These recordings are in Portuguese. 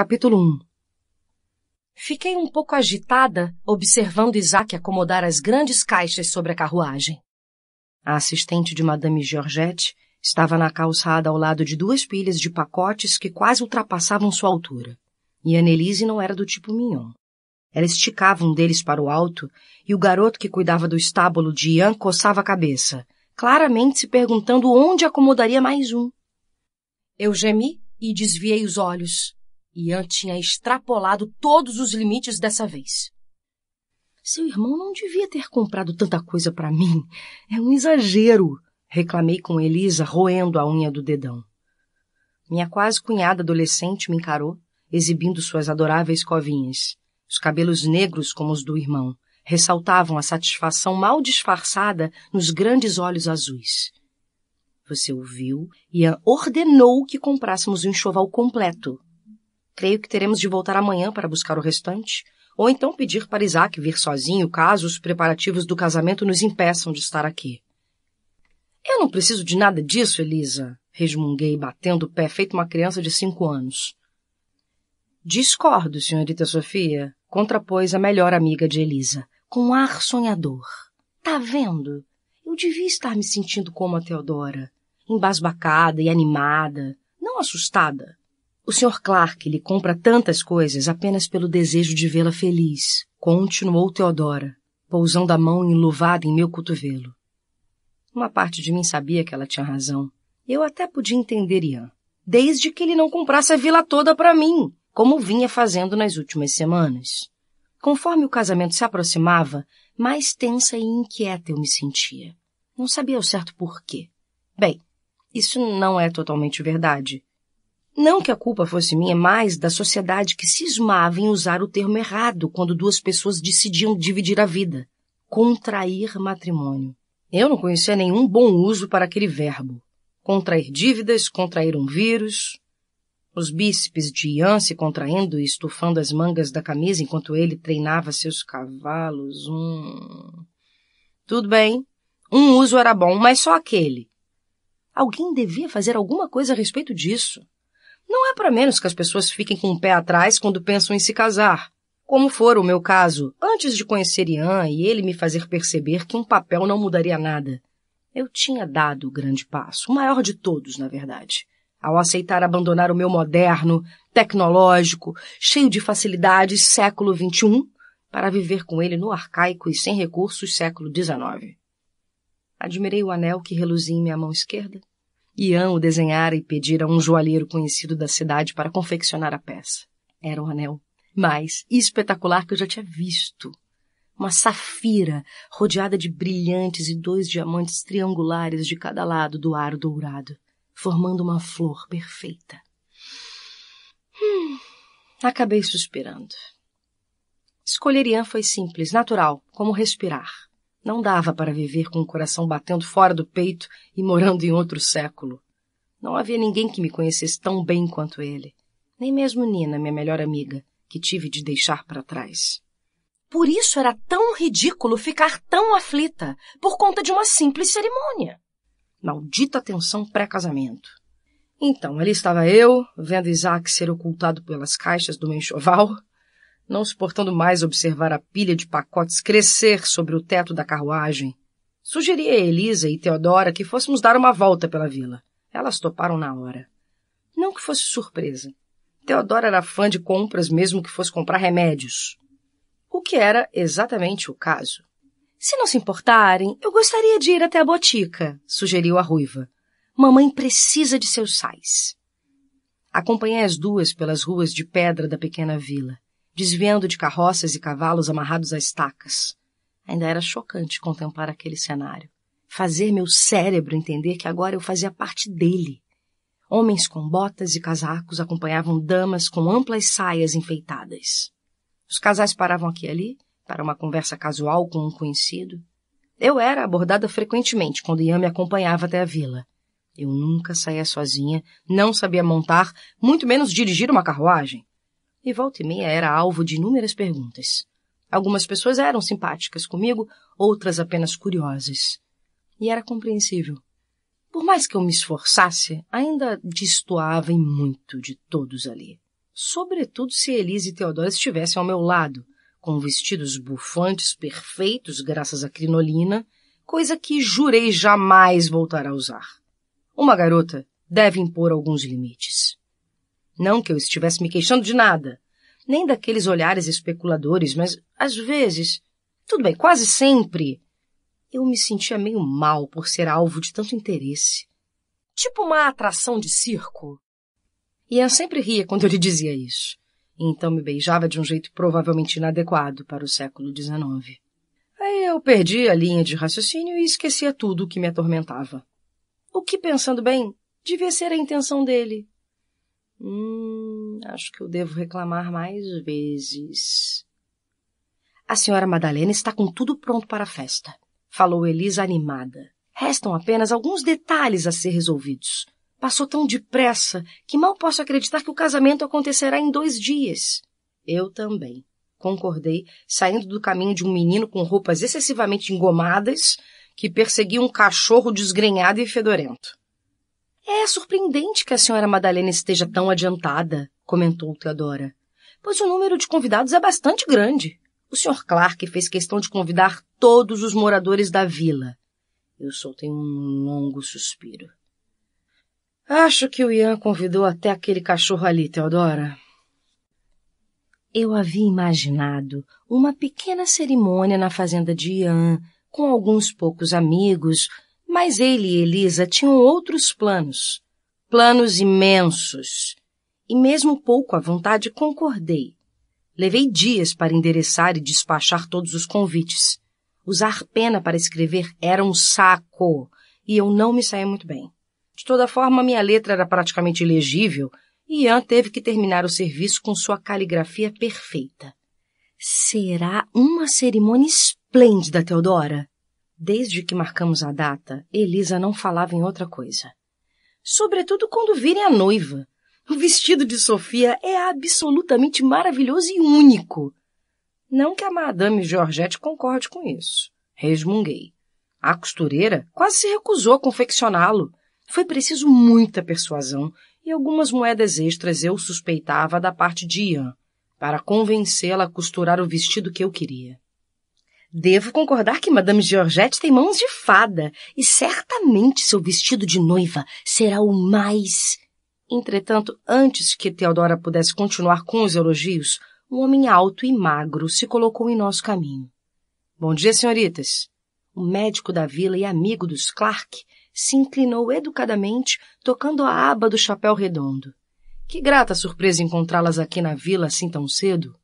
Capítulo 1 Fiquei um pouco agitada observando Isaac acomodar as grandes caixas sobre a carruagem. A assistente de Madame Georgette estava na calçada ao lado de duas pilhas de pacotes que quase ultrapassavam sua altura. E Annelise não era do tipo mignon. Ela esticava um deles para o alto e o garoto que cuidava do estábulo de Ian coçava a cabeça, claramente se perguntando onde acomodaria mais um. Eu gemi e desviei os olhos. Ian tinha extrapolado todos os limites dessa vez. Seu irmão não devia ter comprado tanta coisa para mim. É um exagero, reclamei com Elisa, roendo a unha do dedão. Minha quase cunhada adolescente me encarou, exibindo suas adoráveis covinhas. Os cabelos negros, como os do irmão, ressaltavam a satisfação mal disfarçada nos grandes olhos azuis. Você ouviu? Ian ordenou que comprássemos o um enxoval completo, Creio que teremos de voltar amanhã para buscar o restante, ou então pedir para Isaac vir sozinho caso os preparativos do casamento nos impeçam de estar aqui. Eu não preciso de nada disso, Elisa, resmunguei, batendo o pé feito uma criança de cinco anos. Discordo, senhorita Sofia, contrapôs a melhor amiga de Elisa, com um ar sonhador. Tá vendo? Eu devia estar me sentindo como a Teodora, embasbacada e animada, não assustada. O Sr. Clark lhe compra tantas coisas apenas pelo desejo de vê-la feliz, continuou Teodora, pousando a mão enluvada em meu cotovelo. Uma parte de mim sabia que ela tinha razão. Eu até podia entender Ian, desde que ele não comprasse a vila toda para mim, como vinha fazendo nas últimas semanas. Conforme o casamento se aproximava, mais tensa e inquieta eu me sentia. Não sabia ao certo por quê. Bem, isso não é totalmente verdade. Não que a culpa fosse minha, mas da sociedade que cismava em usar o termo errado quando duas pessoas decidiam dividir a vida. Contrair matrimônio. Eu não conhecia nenhum bom uso para aquele verbo. Contrair dívidas, contrair um vírus. Os bíceps de Ian se contraindo e estufando as mangas da camisa enquanto ele treinava seus cavalos. Hum. Tudo bem. Um uso era bom, mas só aquele. Alguém devia fazer alguma coisa a respeito disso. Não é para menos que as pessoas fiquem com o pé atrás quando pensam em se casar. Como for o meu caso, antes de conhecer Ian e ele me fazer perceber que um papel não mudaria nada. Eu tinha dado o grande passo, o maior de todos, na verdade. Ao aceitar abandonar o meu moderno, tecnológico, cheio de facilidades século XXI, para viver com ele no arcaico e sem recursos século XIX. Admirei o anel que reluzia em minha mão esquerda Ian o desenhara e pedira a um joalheiro conhecido da cidade para confeccionar a peça. Era um anel mais espetacular que eu já tinha visto. Uma safira rodeada de brilhantes e dois diamantes triangulares de cada lado do aro dourado, formando uma flor perfeita. Hum, acabei suspirando. Escolher Ian foi simples, natural, como respirar. Não dava para viver com o coração batendo fora do peito e morando em outro século. Não havia ninguém que me conhecesse tão bem quanto ele. Nem mesmo Nina, minha melhor amiga, que tive de deixar para trás. Por isso era tão ridículo ficar tão aflita por conta de uma simples cerimônia. Maldita tensão pré-casamento. Então, ali estava eu, vendo Isaac ser ocultado pelas caixas do meu enxoval, não suportando mais observar a pilha de pacotes crescer sobre o teto da carruagem. Sugeri a Elisa e Teodora que fôssemos dar uma volta pela vila. Elas toparam na hora. Não que fosse surpresa. Teodora era fã de compras, mesmo que fosse comprar remédios. O que era exatamente o caso. Se não se importarem, eu gostaria de ir até a botica, sugeriu a ruiva. Mamãe precisa de seus sais. Acompanhei as duas pelas ruas de pedra da pequena vila desviando de carroças e cavalos amarrados a estacas. Ainda era chocante contemplar aquele cenário. Fazer meu cérebro entender que agora eu fazia parte dele. Homens com botas e casacos acompanhavam damas com amplas saias enfeitadas. Os casais paravam aqui e ali, para uma conversa casual com um conhecido. Eu era abordada frequentemente quando Ian me acompanhava até a vila. Eu nunca saía sozinha, não sabia montar, muito menos dirigir uma carruagem e volta e meia era alvo de inúmeras perguntas. Algumas pessoas eram simpáticas comigo, outras apenas curiosas. E era compreensível. Por mais que eu me esforçasse, ainda destoava em muito de todos ali. Sobretudo se Elise e Teodora estivessem ao meu lado, com vestidos bufantes perfeitos graças à crinolina, coisa que jurei jamais voltar a usar. Uma garota deve impor alguns limites. Não que eu estivesse me queixando de nada, nem daqueles olhares especuladores, mas às vezes, tudo bem, quase sempre, eu me sentia meio mal por ser alvo de tanto interesse. Tipo uma atração de circo. Ian sempre ria quando eu lhe dizia isso. Então me beijava de um jeito provavelmente inadequado para o século XIX. Aí eu perdi a linha de raciocínio e esquecia tudo o que me atormentava. O que, pensando bem, devia ser a intenção dele. Hum, acho que eu devo reclamar mais vezes. A senhora Madalena está com tudo pronto para a festa, falou Elisa animada. Restam apenas alguns detalhes a ser resolvidos. Passou tão depressa que mal posso acreditar que o casamento acontecerá em dois dias. Eu também, concordei, saindo do caminho de um menino com roupas excessivamente engomadas que perseguia um cachorro desgrenhado e fedorento. É surpreendente que a senhora Madalena esteja tão adiantada, comentou Teodora, pois o número de convidados é bastante grande. O senhor Clark fez questão de convidar todos os moradores da vila. Eu soltei um longo suspiro. Acho que o Ian convidou até aquele cachorro ali, Teodora. Eu havia imaginado uma pequena cerimônia na fazenda de Ian, com alguns poucos amigos, mas ele e Elisa tinham outros planos, planos imensos. E mesmo pouco à vontade concordei. Levei dias para endereçar e despachar todos os convites. Usar pena para escrever era um saco e eu não me saía muito bem. De toda forma, minha letra era praticamente ilegível e Ian teve que terminar o serviço com sua caligrafia perfeita. Será uma cerimônia esplêndida, Teodora. Desde que marcamos a data, Elisa não falava em outra coisa. Sobretudo quando virem a noiva. O vestido de Sofia é absolutamente maravilhoso e único. Não que a Madame Georgette concorde com isso. Resmunguei. A costureira quase se recusou a confeccioná-lo. Foi preciso muita persuasão e algumas moedas extras eu suspeitava da parte de Ian para convencê-la a costurar o vestido que eu queria. Devo concordar que Madame Georgette tem mãos de fada, e certamente seu vestido de noiva será o mais. Entretanto, antes que Teodora pudesse continuar com os elogios, um homem alto e magro se colocou em nosso caminho. Bom dia, senhoritas. O médico da vila e amigo dos Clark se inclinou educadamente, tocando a aba do chapéu redondo. Que grata surpresa encontrá-las aqui na vila assim tão cedo.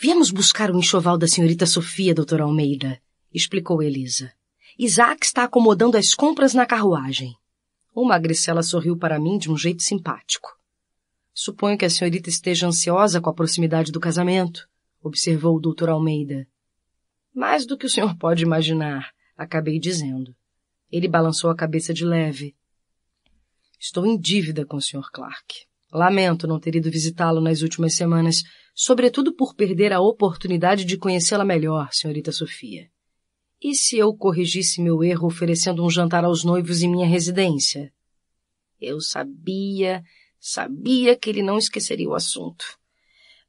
Viemos buscar o enxoval da senhorita Sofia, doutor Almeida, explicou Elisa. Isaac está acomodando as compras na carruagem. O Magricela sorriu para mim de um jeito simpático. Suponho que a senhorita esteja ansiosa com a proximidade do casamento, observou o doutor Almeida. Mais do que o senhor pode imaginar, acabei dizendo. Ele balançou a cabeça de leve. Estou em dívida com o senhor Clark. Lamento não ter ido visitá-lo nas últimas semanas, sobretudo por perder a oportunidade de conhecê-la melhor, senhorita Sofia. E se eu corrigisse meu erro oferecendo um jantar aos noivos em minha residência? Eu sabia, sabia que ele não esqueceria o assunto.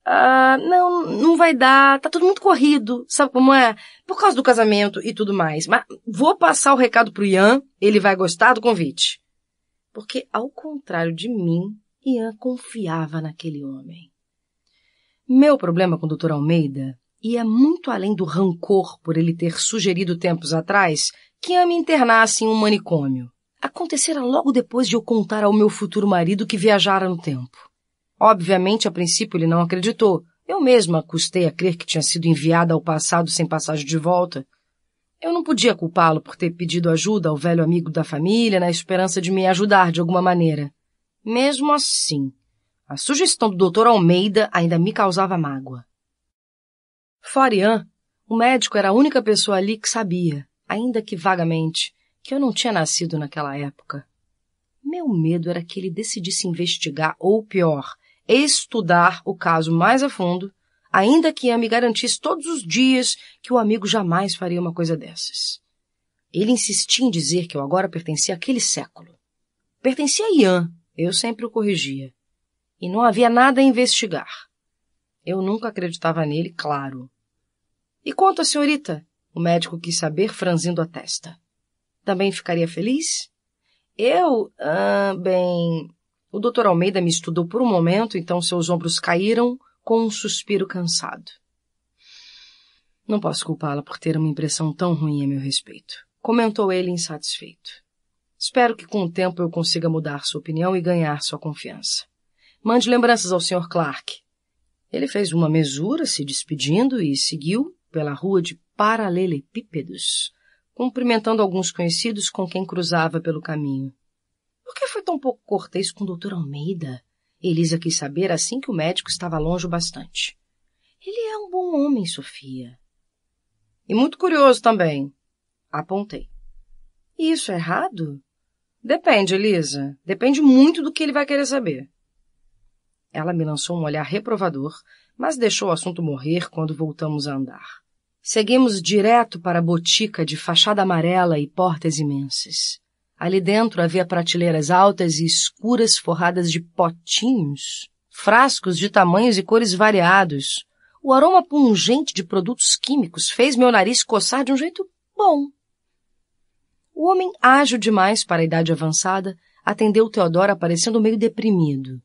Ah, não, não vai dar, tá todo mundo corrido, sabe como é? Por causa do casamento e tudo mais. Mas vou passar o recado pro Ian, ele vai gostar do convite. Porque, ao contrário de mim, Ian confiava naquele homem. Meu problema com o Dr. Almeida ia é muito além do rancor por ele ter sugerido tempos atrás que eu me internasse em um manicômio. Acontecera logo depois de eu contar ao meu futuro marido que viajara no tempo. Obviamente, a princípio, ele não acreditou. Eu mesma custei a crer que tinha sido enviada ao passado sem passagem de volta. Eu não podia culpá-lo por ter pedido ajuda ao velho amigo da família na esperança de me ajudar de alguma maneira. Mesmo assim, a sugestão do Dr. Almeida ainda me causava mágoa. Florian, o médico, era a única pessoa ali que sabia, ainda que vagamente, que eu não tinha nascido naquela época. Meu medo era que ele decidisse investigar, ou pior, estudar o caso mais a fundo, ainda que me garantisse todos os dias que o amigo jamais faria uma coisa dessas. Ele insistia em dizer que eu agora pertencia àquele século. Pertencia a Ian, eu sempre o corrigia e não havia nada a investigar. Eu nunca acreditava nele, claro. E quanto à senhorita? O médico quis saber, franzindo a testa. Também ficaria feliz? Eu, ah, bem. O doutor Almeida me estudou por um momento, então seus ombros caíram com um suspiro cansado. Não posso culpá-la por ter uma impressão tão ruim a meu respeito, comentou ele insatisfeito. Espero que com o tempo eu consiga mudar sua opinião e ganhar sua confiança. Mande lembranças ao Sr. Clark. Ele fez uma mesura, se despedindo, e seguiu pela rua de paralelepípedos, cumprimentando alguns conhecidos com quem cruzava pelo caminho. Por que foi tão pouco cortês com o Dr. Almeida? Elisa quis saber assim que o médico estava longe o bastante. Ele é um bom homem, Sofia. E muito curioso também. Apontei. Isso é errado? Depende, Elisa. Depende muito do que ele vai querer saber. Ela me lançou um olhar reprovador, mas deixou o assunto morrer quando voltamos a andar. Seguimos direto para a botica de fachada amarela e portas imensas. Ali dentro havia prateleiras altas e escuras forradas de potinhos, frascos de tamanhos e cores variados. O aroma pungente de produtos químicos fez meu nariz coçar de um jeito bom. O homem ágil demais para a idade avançada atendeu Teodora parecendo meio deprimido.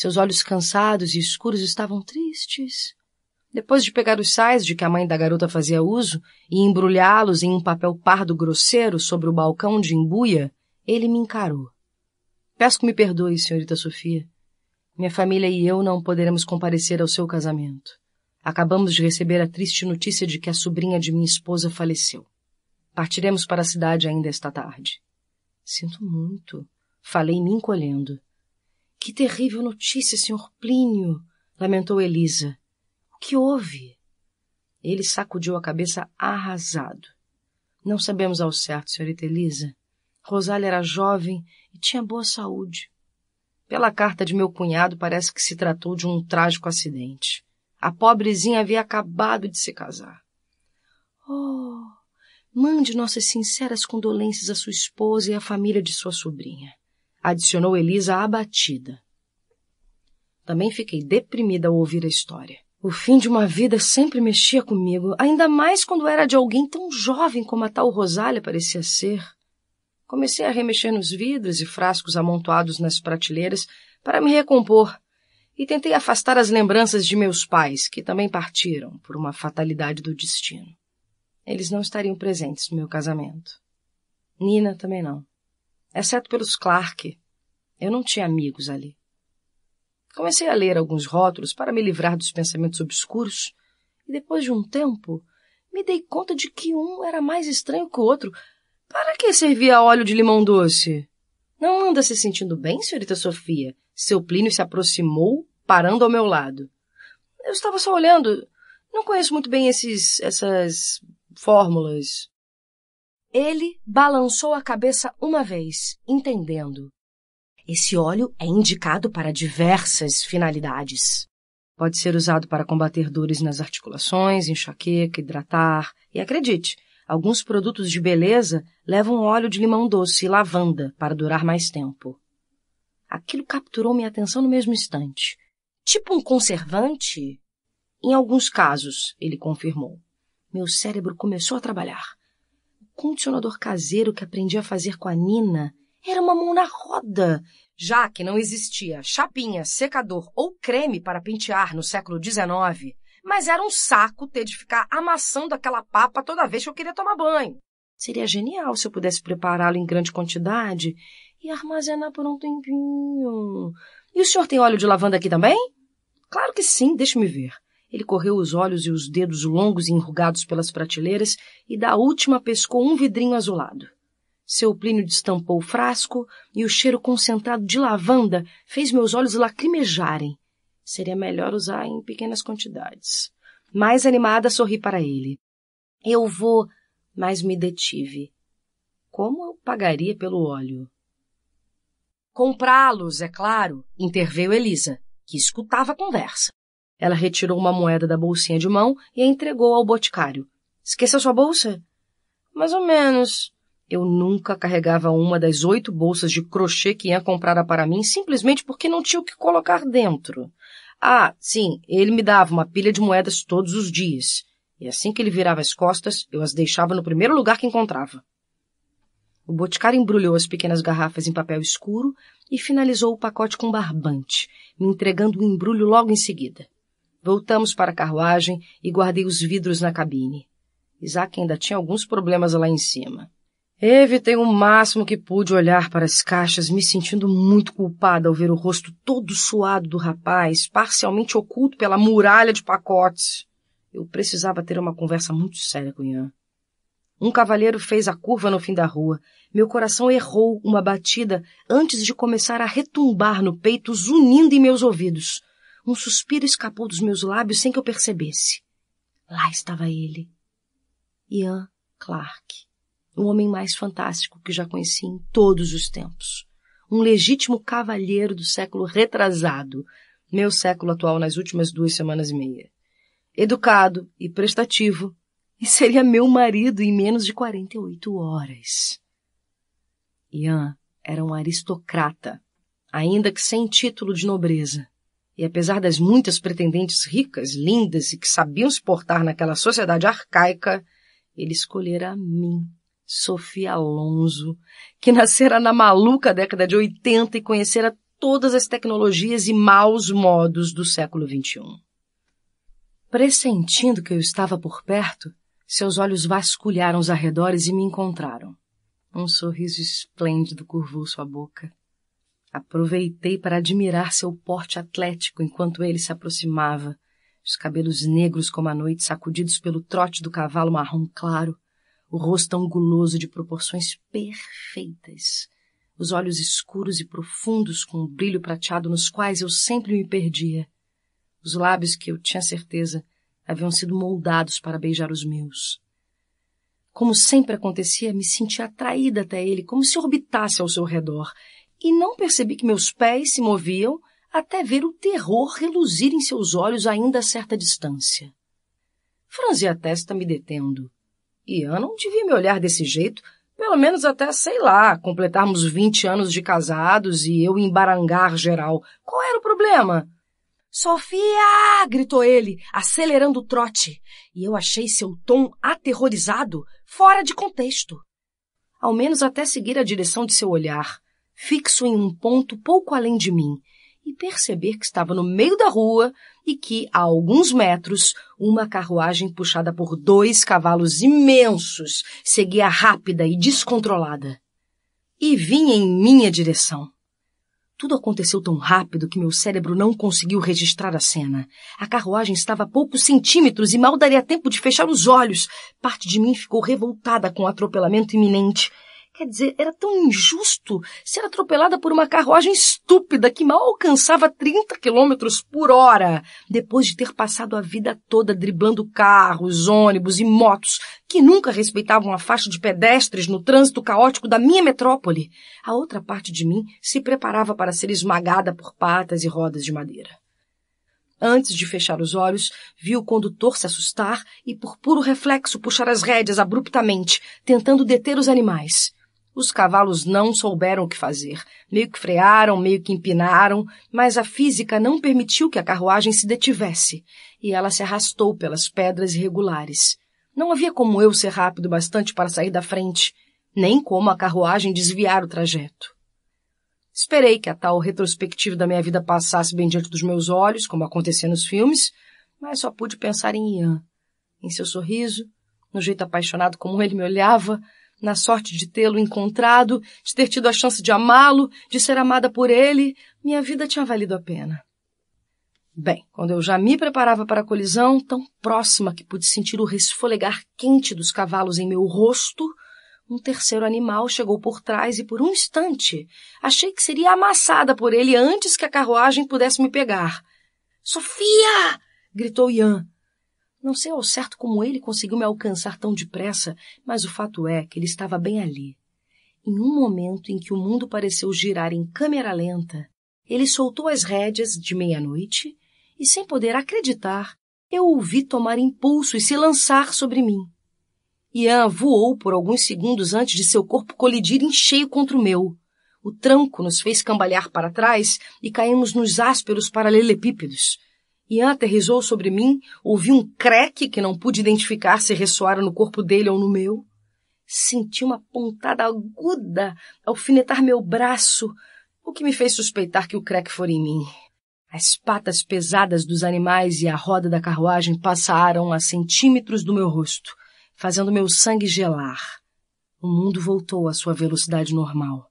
Seus olhos cansados e escuros estavam tristes. Depois de pegar os sais de que a mãe da garota fazia uso e embrulhá-los em um papel pardo grosseiro sobre o balcão de embuia, ele me encarou. Peço que me perdoe, senhorita Sofia. Minha família e eu não poderemos comparecer ao seu casamento. Acabamos de receber a triste notícia de que a sobrinha de minha esposa faleceu. Partiremos para a cidade ainda esta tarde. Sinto muito, falei me encolhendo. Que terrível notícia, senhor Plínio! lamentou Elisa. O que houve? Ele sacudiu a cabeça arrasado. Não sabemos ao certo, senhorita Elisa. Rosália era jovem e tinha boa saúde. Pela carta de meu cunhado, parece que se tratou de um trágico acidente. A pobrezinha havia acabado de se casar. Oh, mande nossas sinceras condolências à sua esposa e à família de sua sobrinha adicionou Elisa abatida. Também fiquei deprimida ao ouvir a história. O fim de uma vida sempre mexia comigo, ainda mais quando era de alguém tão jovem como a tal Rosália parecia ser. Comecei a remexer nos vidros e frascos amontoados nas prateleiras para me recompor e tentei afastar as lembranças de meus pais, que também partiram por uma fatalidade do destino. Eles não estariam presentes no meu casamento. Nina também não exceto pelos Clark. Eu não tinha amigos ali. Comecei a ler alguns rótulos para me livrar dos pensamentos obscuros, e depois de um tempo me dei conta de que um era mais estranho que o outro. Para que servia óleo de limão doce? Não anda se sentindo bem, senhorita Sofia? Seu Plínio se aproximou, parando ao meu lado. Eu estava só olhando. Não conheço muito bem esses, essas fórmulas. Ele balançou a cabeça uma vez, entendendo. Esse óleo é indicado para diversas finalidades. Pode ser usado para combater dores nas articulações, enxaqueca, hidratar. E acredite, alguns produtos de beleza levam óleo de limão doce e lavanda para durar mais tempo. Aquilo capturou minha atenção no mesmo instante. Tipo um conservante? Em alguns casos, ele confirmou. Meu cérebro começou a trabalhar condicionador caseiro que aprendi a fazer com a Nina era uma mão na roda, já que não existia chapinha, secador ou creme para pentear no século XIX, mas era um saco ter de ficar amassando aquela papa toda vez que eu queria tomar banho. Seria genial se eu pudesse prepará-lo em grande quantidade e armazenar por um tempinho. E o senhor tem óleo de lavanda aqui também? Claro que sim, deixe-me ver. Ele correu os olhos e os dedos longos e enrugados pelas prateleiras e da última pescou um vidrinho azulado. Seu Plínio destampou o frasco e o cheiro concentrado de lavanda fez meus olhos lacrimejarem. Seria melhor usar em pequenas quantidades. Mais animada, sorri para ele. Eu vou, mas me detive. Como eu pagaria pelo óleo? Comprá-los, é claro, interveio Elisa, que escutava a conversa. Ela retirou uma moeda da bolsinha de mão e a entregou ao boticário. Esqueceu sua bolsa? Mais ou menos. Eu nunca carregava uma das oito bolsas de crochê que Ian comprara para mim simplesmente porque não tinha o que colocar dentro. Ah, sim, ele me dava uma pilha de moedas todos os dias. E assim que ele virava as costas, eu as deixava no primeiro lugar que encontrava. O boticário embrulhou as pequenas garrafas em papel escuro e finalizou o pacote com barbante, me entregando o embrulho logo em seguida. Voltamos para a carruagem e guardei os vidros na cabine. Isaac ainda tinha alguns problemas lá em cima. Evitei o máximo que pude olhar para as caixas, me sentindo muito culpada ao ver o rosto todo suado do rapaz, parcialmente oculto pela muralha de pacotes. Eu precisava ter uma conversa muito séria com Ian. Um cavalheiro fez a curva no fim da rua. Meu coração errou uma batida antes de começar a retumbar no peito, zunindo em meus ouvidos. Um suspiro escapou dos meus lábios sem que eu percebesse. Lá estava ele. Ian Clark. O homem mais fantástico que já conheci em todos os tempos. Um legítimo cavalheiro do século retrasado, meu século atual nas últimas duas semanas e meia. Educado e prestativo, e seria meu marido em menos de 48 horas. Ian era um aristocrata, ainda que sem título de nobreza. E apesar das muitas pretendentes ricas, lindas e que sabiam se portar naquela sociedade arcaica, ele escolhera a mim, Sofia Alonso, que nascera na maluca década de 80 e conhecera todas as tecnologias e maus modos do século XXI. Pressentindo que eu estava por perto, seus olhos vasculharam os arredores e me encontraram. Um sorriso esplêndido curvou sua boca. Aproveitei para admirar seu porte atlético enquanto ele se aproximava, os cabelos negros como a noite sacudidos pelo trote do cavalo marrom claro, o rosto anguloso de proporções perfeitas, os olhos escuros e profundos com um brilho prateado nos quais eu sempre me perdia, os lábios que eu tinha certeza haviam sido moldados para beijar os meus. Como sempre acontecia, me sentia atraída até ele, como se orbitasse ao seu redor, e não percebi que meus pés se moviam até ver o terror reluzir em seus olhos ainda a certa distância. Franzi a testa me detendo. Ian não devia me olhar desse jeito, pelo menos até, sei lá, completarmos vinte anos de casados e eu embarangar geral. Qual era o problema? Sofia! gritou ele, acelerando o trote, e eu achei seu tom aterrorizado, fora de contexto. Ao menos até seguir a direção de seu olhar, fixo em um ponto pouco além de mim, e perceber que estava no meio da rua e que, a alguns metros, uma carruagem puxada por dois cavalos imensos seguia rápida e descontrolada. E vinha em minha direção. Tudo aconteceu tão rápido que meu cérebro não conseguiu registrar a cena. A carruagem estava a poucos centímetros e mal daria tempo de fechar os olhos. Parte de mim ficou revoltada com o atropelamento iminente Quer dizer, era tão injusto ser atropelada por uma carruagem estúpida que mal alcançava 30 quilômetros por hora, depois de ter passado a vida toda driblando carros, ônibus e motos que nunca respeitavam a faixa de pedestres no trânsito caótico da minha metrópole. A outra parte de mim se preparava para ser esmagada por patas e rodas de madeira. Antes de fechar os olhos, vi o condutor se assustar e, por puro reflexo, puxar as rédeas abruptamente, tentando deter os animais. Os cavalos não souberam o que fazer. Meio que frearam, meio que empinaram, mas a física não permitiu que a carruagem se detivesse, e ela se arrastou pelas pedras irregulares. Não havia como eu ser rápido bastante para sair da frente, nem como a carruagem desviar o trajeto. Esperei que a tal retrospectiva da minha vida passasse bem diante dos meus olhos, como acontecia nos filmes, mas só pude pensar em Ian, em seu sorriso, no jeito apaixonado como ele me olhava, na sorte de tê-lo encontrado, de ter tido a chance de amá-lo, de ser amada por ele, minha vida tinha valido a pena. Bem, quando eu já me preparava para a colisão, tão próxima que pude sentir o resfolegar quente dos cavalos em meu rosto, um terceiro animal chegou por trás e, por um instante, achei que seria amassada por ele antes que a carruagem pudesse me pegar. Sofia! gritou Ian. Não sei ao certo como ele conseguiu me alcançar tão depressa, mas o fato é que ele estava bem ali. Em um momento em que o mundo pareceu girar em câmera lenta, ele soltou as rédeas de meia-noite e, sem poder acreditar, eu o vi tomar impulso e se lançar sobre mim. Ian voou por alguns segundos antes de seu corpo colidir em cheio contra o meu. O tranco nos fez cambalhar para trás e caímos nos ásperos paralelepípedos. Ian aterrizou sobre mim, ouvi um creque que não pude identificar se ressoara no corpo dele ou no meu. Senti uma pontada aguda alfinetar meu braço, o que me fez suspeitar que o creque fora em mim. As patas pesadas dos animais e a roda da carruagem passaram a centímetros do meu rosto, fazendo meu sangue gelar. O mundo voltou à sua velocidade normal.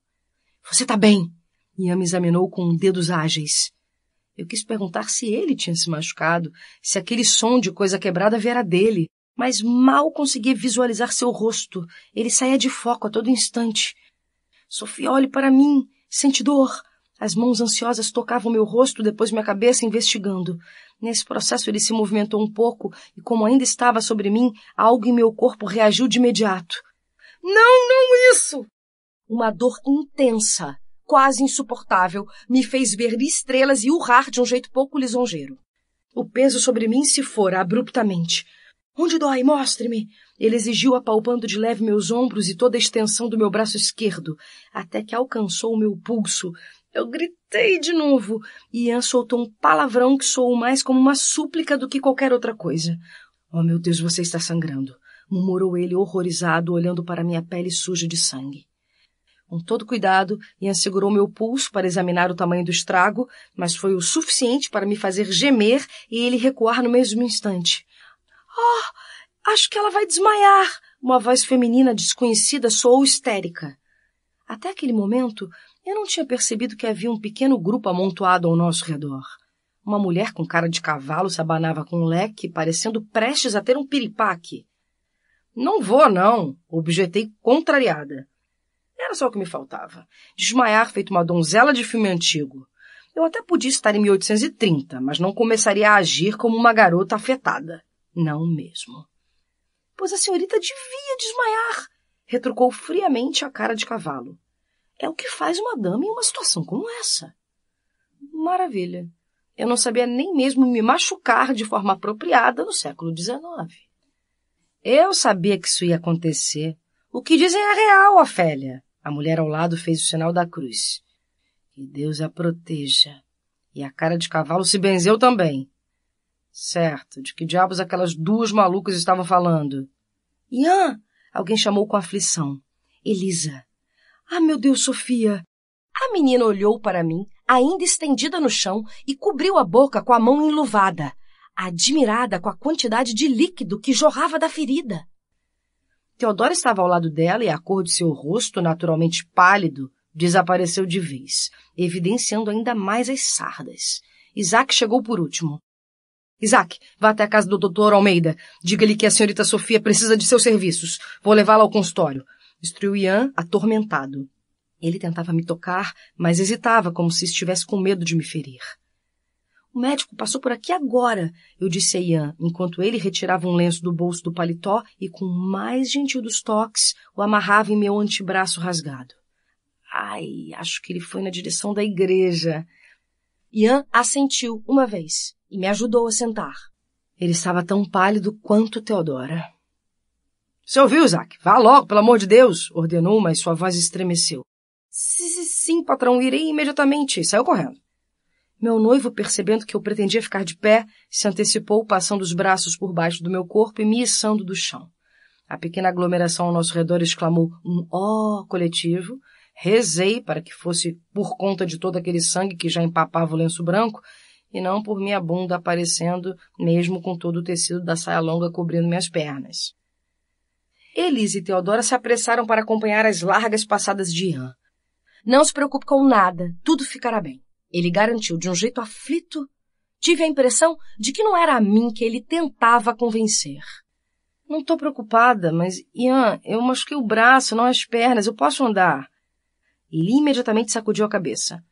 Você está bem? Ian me examinou com dedos ágeis. Eu quis perguntar se ele tinha se machucado, se aquele som de coisa quebrada viera dele, mas mal conseguia visualizar seu rosto. Ele saía de foco a todo instante. Sofia, olhe para mim. Sente dor. As mãos ansiosas tocavam meu rosto, depois minha cabeça, investigando. Nesse processo, ele se movimentou um pouco, e como ainda estava sobre mim, algo em meu corpo reagiu de imediato. Não, não isso! Uma dor intensa, quase insuportável me fez ver estrelas e urrar de um jeito pouco lisonjeiro. O peso sobre mim se fora abruptamente. Onde dói? Mostre-me! Ele exigiu, apalpando de leve meus ombros e toda a extensão do meu braço esquerdo, até que alcançou o meu pulso. Eu gritei de novo. Ian soltou um palavrão que soou mais como uma súplica do que qualquer outra coisa. Oh, meu Deus, você está sangrando! murmurou ele horrorizado, olhando para minha pele suja de sangue com todo cuidado e assegurou meu pulso para examinar o tamanho do estrago, mas foi o suficiente para me fazer gemer e ele recuar no mesmo instante. Oh, acho que ela vai desmaiar! Uma voz feminina desconhecida soou histérica. Até aquele momento, eu não tinha percebido que havia um pequeno grupo amontoado ao nosso redor. Uma mulher com cara de cavalo se abanava com um leque, parecendo prestes a ter um piripaque. Não vou, não, objetei contrariada. Era só o que me faltava. Desmaiar feito uma donzela de filme antigo. Eu até podia estar em 1830, mas não começaria a agir como uma garota afetada. Não mesmo. Pois a senhorita devia desmaiar, retrucou friamente a cara de cavalo. É o que faz uma dama em uma situação como essa. Maravilha. Eu não sabia nem mesmo me machucar de forma apropriada no século XIX. Eu sabia que isso ia acontecer. O que dizem é real, Ofélia. A mulher ao lado fez o sinal da cruz. Que Deus a proteja. E a cara de cavalo se benzeu também. Certo, de que diabos aquelas duas malucas estavam falando? Ian! Alguém chamou com aflição. Elisa. Ah, meu Deus, Sofia! A menina olhou para mim, ainda estendida no chão, e cobriu a boca com a mão enluvada, admirada com a quantidade de líquido que jorrava da ferida. Teodoro estava ao lado dela e a cor de seu rosto, naturalmente pálido, desapareceu de vez, evidenciando ainda mais as sardas. Isaac chegou por último. Isaac, vá até a casa do doutor Almeida. Diga-lhe que a senhorita Sofia precisa de seus serviços. Vou levá-la ao consultório. Instruiu Ian, atormentado. Ele tentava me tocar, mas hesitava como se estivesse com medo de me ferir. O médico passou por aqui agora, eu disse a Ian, enquanto ele retirava um lenço do bolso do paletó e, com o mais gentil dos toques, o amarrava em meu antebraço rasgado. Ai, acho que ele foi na direção da igreja. Ian assentiu uma vez e me ajudou a sentar. Ele estava tão pálido quanto Teodora. Você ouviu, Zack? Vá logo, pelo amor de Deus! ordenou, mas sua voz estremeceu. Sim, patrão, irei imediatamente. Saiu correndo. Meu noivo, percebendo que eu pretendia ficar de pé, se antecipou, passando os braços por baixo do meu corpo e me içando do chão. A pequena aglomeração ao nosso redor exclamou um ó oh! coletivo. Rezei para que fosse por conta de todo aquele sangue que já empapava o lenço branco e não por minha bunda aparecendo, mesmo com todo o tecido da saia longa cobrindo minhas pernas. Elise e Teodora se apressaram para acompanhar as largas passadas de Ian. Não se preocupe com nada, tudo ficará bem. Ele garantiu de um jeito aflito. Tive a impressão de que não era a mim que ele tentava convencer. Não estou preocupada, mas, Ian, eu machuquei o braço, não as pernas, eu posso andar. Ele imediatamente sacudiu a cabeça.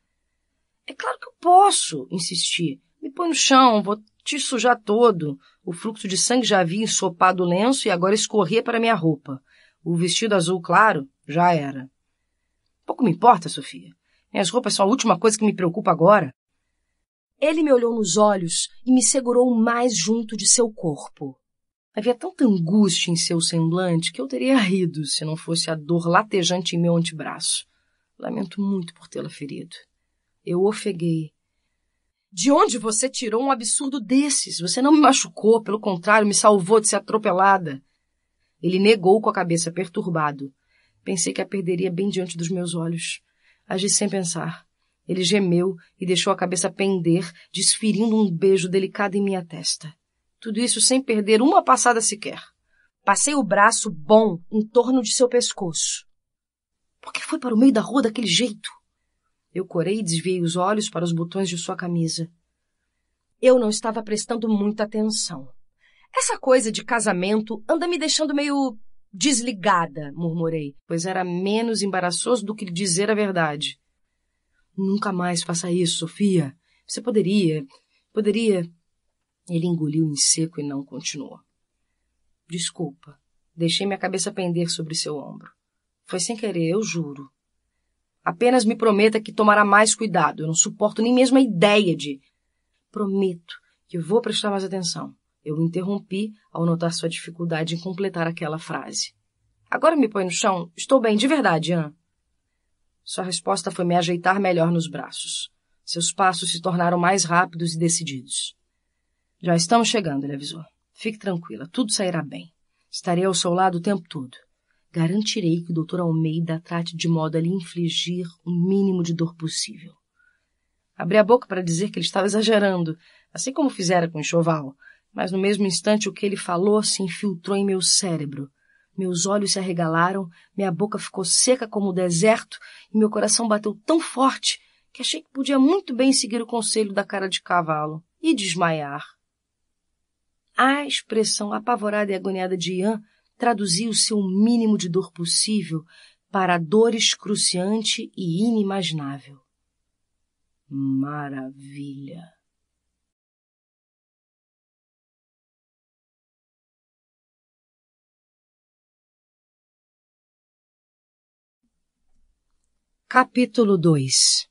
É claro que eu posso, insisti. Me põe no chão, vou te sujar todo. O fluxo de sangue já havia ensopado o lenço e agora escorria para minha roupa. O vestido azul claro já era. Pouco me importa, Sofia. Minhas é, roupas são a última coisa que me preocupa agora. Ele me olhou nos olhos e me segurou mais junto de seu corpo. Havia tanta angústia em seu semblante que eu teria rido se não fosse a dor latejante em meu antebraço. Lamento muito por tê-la ferido. Eu ofeguei. De onde você tirou um absurdo desses? Você não me machucou, pelo contrário, me salvou de ser atropelada. Ele negou com a cabeça perturbado. Pensei que a perderia bem diante dos meus olhos. Agi sem pensar. Ele gemeu e deixou a cabeça pender, desferindo um beijo delicado em minha testa. Tudo isso sem perder uma passada sequer. Passei o braço bom em torno de seu pescoço. Por que foi para o meio da rua daquele jeito? Eu corei e desviei os olhos para os botões de sua camisa. Eu não estava prestando muita atenção. Essa coisa de casamento anda me deixando meio desligada, murmurei, pois era menos embaraçoso do que dizer a verdade. Nunca mais faça isso, Sofia. Você poderia, poderia. Ele engoliu em seco e não continuou. Desculpa. Deixei minha cabeça pender sobre seu ombro. Foi sem querer, eu juro. Apenas me prometa que tomará mais cuidado. Eu não suporto nem mesmo a ideia de. Prometo que vou prestar mais atenção. Eu interrompi ao notar sua dificuldade em completar aquela frase. Agora me põe no chão. Estou bem, de verdade, Anne. Sua resposta foi me ajeitar melhor nos braços. Seus passos se tornaram mais rápidos e decididos. Já estamos chegando, ele avisou. Fique tranquila, tudo sairá bem. Estarei ao seu lado o tempo todo. Garantirei que o Dr. Almeida trate de modo a lhe infligir o mínimo de dor possível. Abri a boca para dizer que ele estava exagerando, assim como fizera com o enxoval, mas no mesmo instante o que ele falou se infiltrou em meu cérebro. Meus olhos se arregalaram, minha boca ficou seca como o deserto e meu coração bateu tão forte que achei que podia muito bem seguir o conselho da cara de cavalo e desmaiar. A expressão apavorada e agoniada de Ian traduzia o seu mínimo de dor possível para dor excruciante e inimaginável. Maravilha! Capítulo 2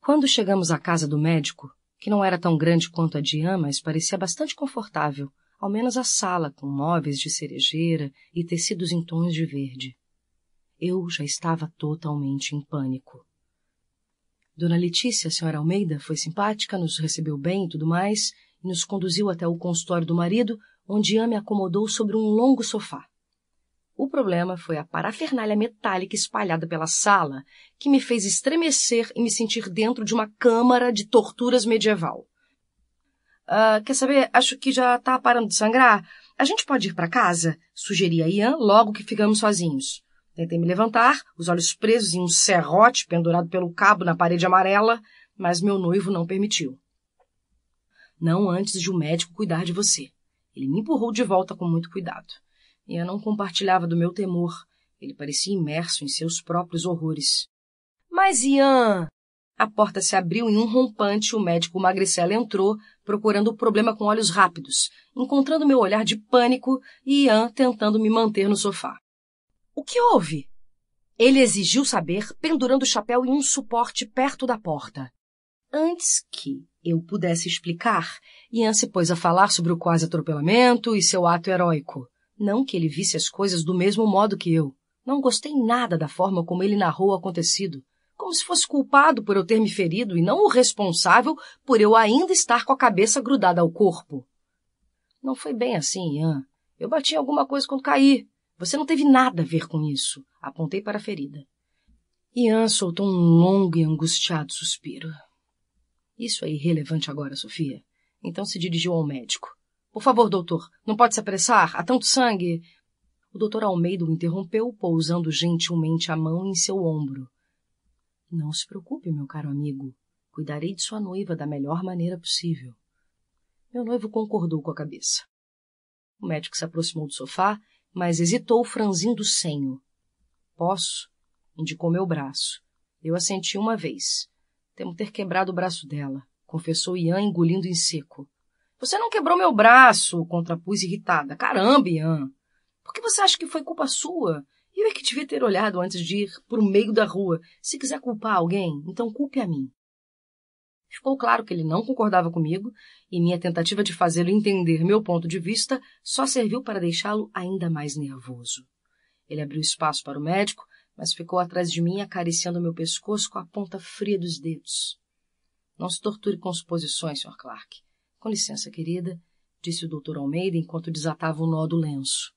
Quando chegamos à casa do médico, que não era tão grande quanto a de Ian, mas parecia bastante confortável, ao menos a sala, com móveis de cerejeira e tecidos em tons de verde. Eu já estava totalmente em pânico. Dona Letícia, a senhora Almeida, foi simpática, nos recebeu bem e tudo mais, e nos conduziu até o consultório do marido, onde Ian me acomodou sobre um longo sofá. O problema foi a parafernália metálica espalhada pela sala, que me fez estremecer e me sentir dentro de uma câmara de torturas medieval. Uh, quer saber? Acho que já tá parando de sangrar. A gente pode ir para casa? Sugeria Ian logo que ficamos sozinhos. Tentei me levantar, os olhos presos em um serrote pendurado pelo cabo na parede amarela, mas meu noivo não permitiu. Não antes de o um médico cuidar de você. Ele me empurrou de volta com muito cuidado. Ian não compartilhava do meu temor. Ele parecia imerso em seus próprios horrores. Mas, Ian! A porta se abriu em um rompante. O médico Magricela entrou, procurando o problema com olhos rápidos, encontrando meu olhar de pânico e Ian tentando me manter no sofá. O que houve? Ele exigiu saber, pendurando o chapéu em um suporte perto da porta. Antes que eu pudesse explicar, Ian se pôs a falar sobre o quase atropelamento e seu ato heróico. Não que ele visse as coisas do mesmo modo que eu. Não gostei nada da forma como ele narrou o acontecido, como se fosse culpado por eu ter me ferido e não o responsável por eu ainda estar com a cabeça grudada ao corpo. Não foi bem assim, Ian. Eu bati em alguma coisa quando caí. Você não teve nada a ver com isso. Apontei para a ferida. Ian soltou um longo e angustiado suspiro. Isso é irrelevante agora, Sofia. Então se dirigiu ao médico. Por favor, doutor, não pode se apressar? Há tanto sangue. O doutor Almeida o interrompeu, pousando gentilmente a mão em seu ombro. Não se preocupe, meu caro amigo. Cuidarei de sua noiva da melhor maneira possível. Meu noivo concordou com a cabeça. O médico se aproximou do sofá, mas hesitou, franzindo o senho. Posso? Indicou meu braço. Eu assenti uma vez. Temo ter quebrado o braço dela, confessou Ian, engolindo em seco. Você não quebrou meu braço, contrapus irritada. Caramba, Ian! Por que você acha que foi culpa sua? Eu é que devia ter olhado antes de ir para o meio da rua. Se quiser culpar alguém, então culpe a mim. Ficou claro que ele não concordava comigo, e minha tentativa de fazê-lo entender meu ponto de vista só serviu para deixá-lo ainda mais nervoso. Ele abriu espaço para o médico, mas ficou atrás de mim acariciando meu pescoço com a ponta fria dos dedos. Não se torture com suposições, Sr. Clark. Com licença, querida, disse o doutor Almeida enquanto desatava o nó do lenço.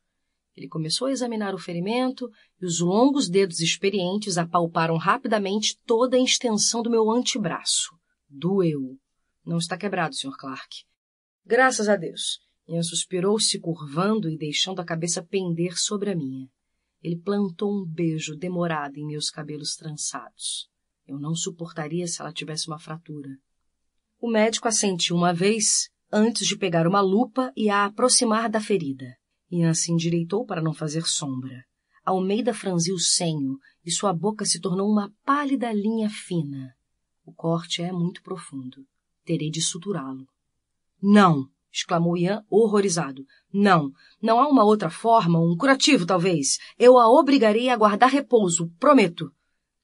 Ele começou a examinar o ferimento e os longos dedos experientes apalparam rapidamente toda a extensão do meu antebraço. Doeu. Não está quebrado, Sr. Clark. Graças a Deus. Ian suspirou, se curvando e deixando a cabeça pender sobre a minha. Ele plantou um beijo demorado em meus cabelos trançados. Eu não suportaria se ela tivesse uma fratura. O médico assentiu uma vez, antes de pegar uma lupa e a aproximar da ferida. Ian se endireitou para não fazer sombra. Almeida franziu o senho e sua boca se tornou uma pálida linha fina. O corte é muito profundo. Terei de suturá-lo. Não! exclamou Ian, horrorizado. Não, não há uma outra forma, um curativo, talvez. Eu a obrigarei a guardar repouso, prometo.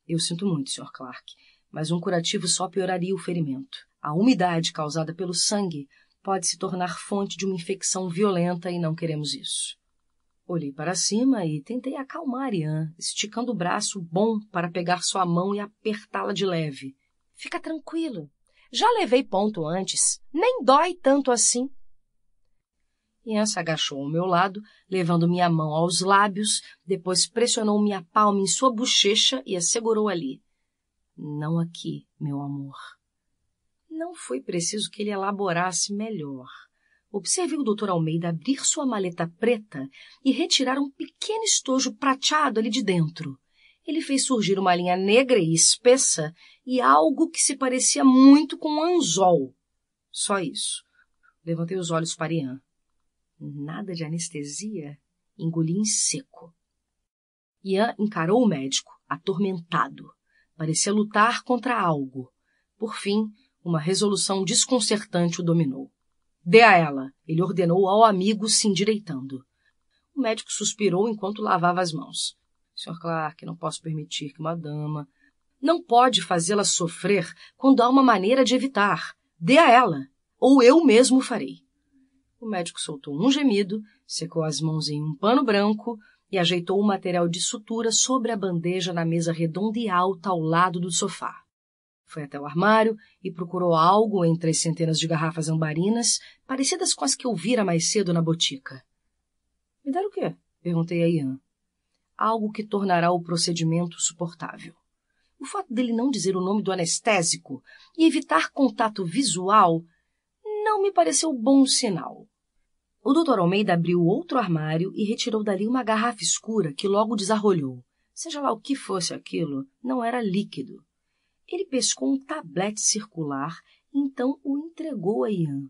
Eu sinto muito, Sr. Clark, mas um curativo só pioraria o ferimento. A umidade causada pelo sangue pode se tornar fonte de uma infecção violenta e não queremos isso. Olhei para cima e tentei acalmar Ian, esticando o braço bom para pegar sua mão e apertá-la de leve. Fica tranquilo. Já levei ponto antes. Nem dói tanto assim. Ian se agachou ao meu lado, levando minha mão aos lábios, depois pressionou minha palma em sua bochecha e a segurou ali. Não aqui, meu amor. Não foi preciso que ele elaborasse melhor. Observei o doutor Almeida abrir sua maleta preta e retirar um pequeno estojo prateado ali de dentro. Ele fez surgir uma linha negra e espessa e algo que se parecia muito com um anzol. Só isso. Levantei os olhos para Ian. Nada de anestesia? Engoli em seco. Ian encarou o médico, atormentado. Parecia lutar contra algo. Por fim, uma resolução desconcertante o dominou. Dê a ela, ele ordenou ao amigo, se endireitando. O médico suspirou enquanto lavava as mãos. Sr. Clark, não posso permitir que uma dama. Não pode fazê-la sofrer quando há uma maneira de evitar. Dê a ela, ou eu mesmo farei. O médico soltou um gemido, secou as mãos em um pano branco e ajeitou o material de sutura sobre a bandeja na mesa redonda e alta ao lado do sofá. Foi até o armário e procurou algo entre as centenas de garrafas ambarinas, parecidas com as que eu vira mais cedo na botica. Me deram o quê? perguntei a Ian. Algo que tornará o procedimento suportável. O fato dele não dizer o nome do anestésico e evitar contato visual não me pareceu bom sinal. O doutor Almeida abriu outro armário e retirou dali uma garrafa escura que logo desarrolhou. Seja lá o que fosse aquilo, não era líquido. Ele pescou um tablete circular e então o entregou a Ian.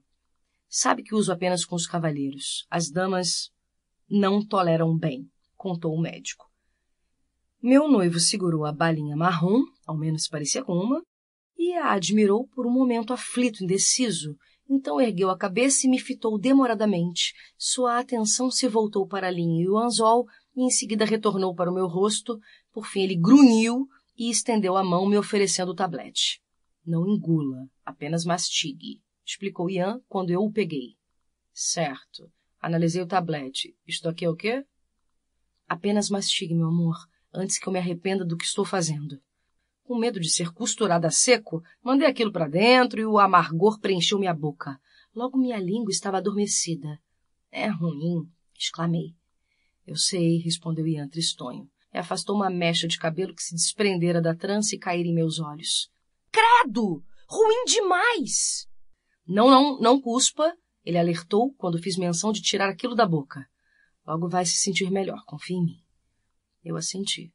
Sabe que uso apenas com os cavalheiros. As damas não toleram bem, contou o médico. Meu noivo segurou a balinha marrom, ao menos parecia com uma, e a admirou por um momento aflito, indeciso. Então ergueu a cabeça e me fitou demoradamente. Sua atenção se voltou para a linha e o anzol, e em seguida retornou para o meu rosto. Por fim, ele grunhiu e estendeu a mão me oferecendo o tablete. Não engula, apenas mastigue, explicou Ian quando eu o peguei. Certo. Analisei o tablete. Isto aqui é o quê? Apenas mastigue, meu amor, antes que eu me arrependa do que estou fazendo. Com medo de ser costurada a seco, mandei aquilo para dentro e o amargor preencheu minha boca. Logo minha língua estava adormecida. É ruim, exclamei. Eu sei, respondeu Ian tristonho e afastou uma mecha de cabelo que se desprendera da trança e caíra em meus olhos. Credo! Ruim demais! Não, não, não cuspa, ele alertou quando fiz menção de tirar aquilo da boca. Logo vai se sentir melhor, confia em mim. Eu assenti.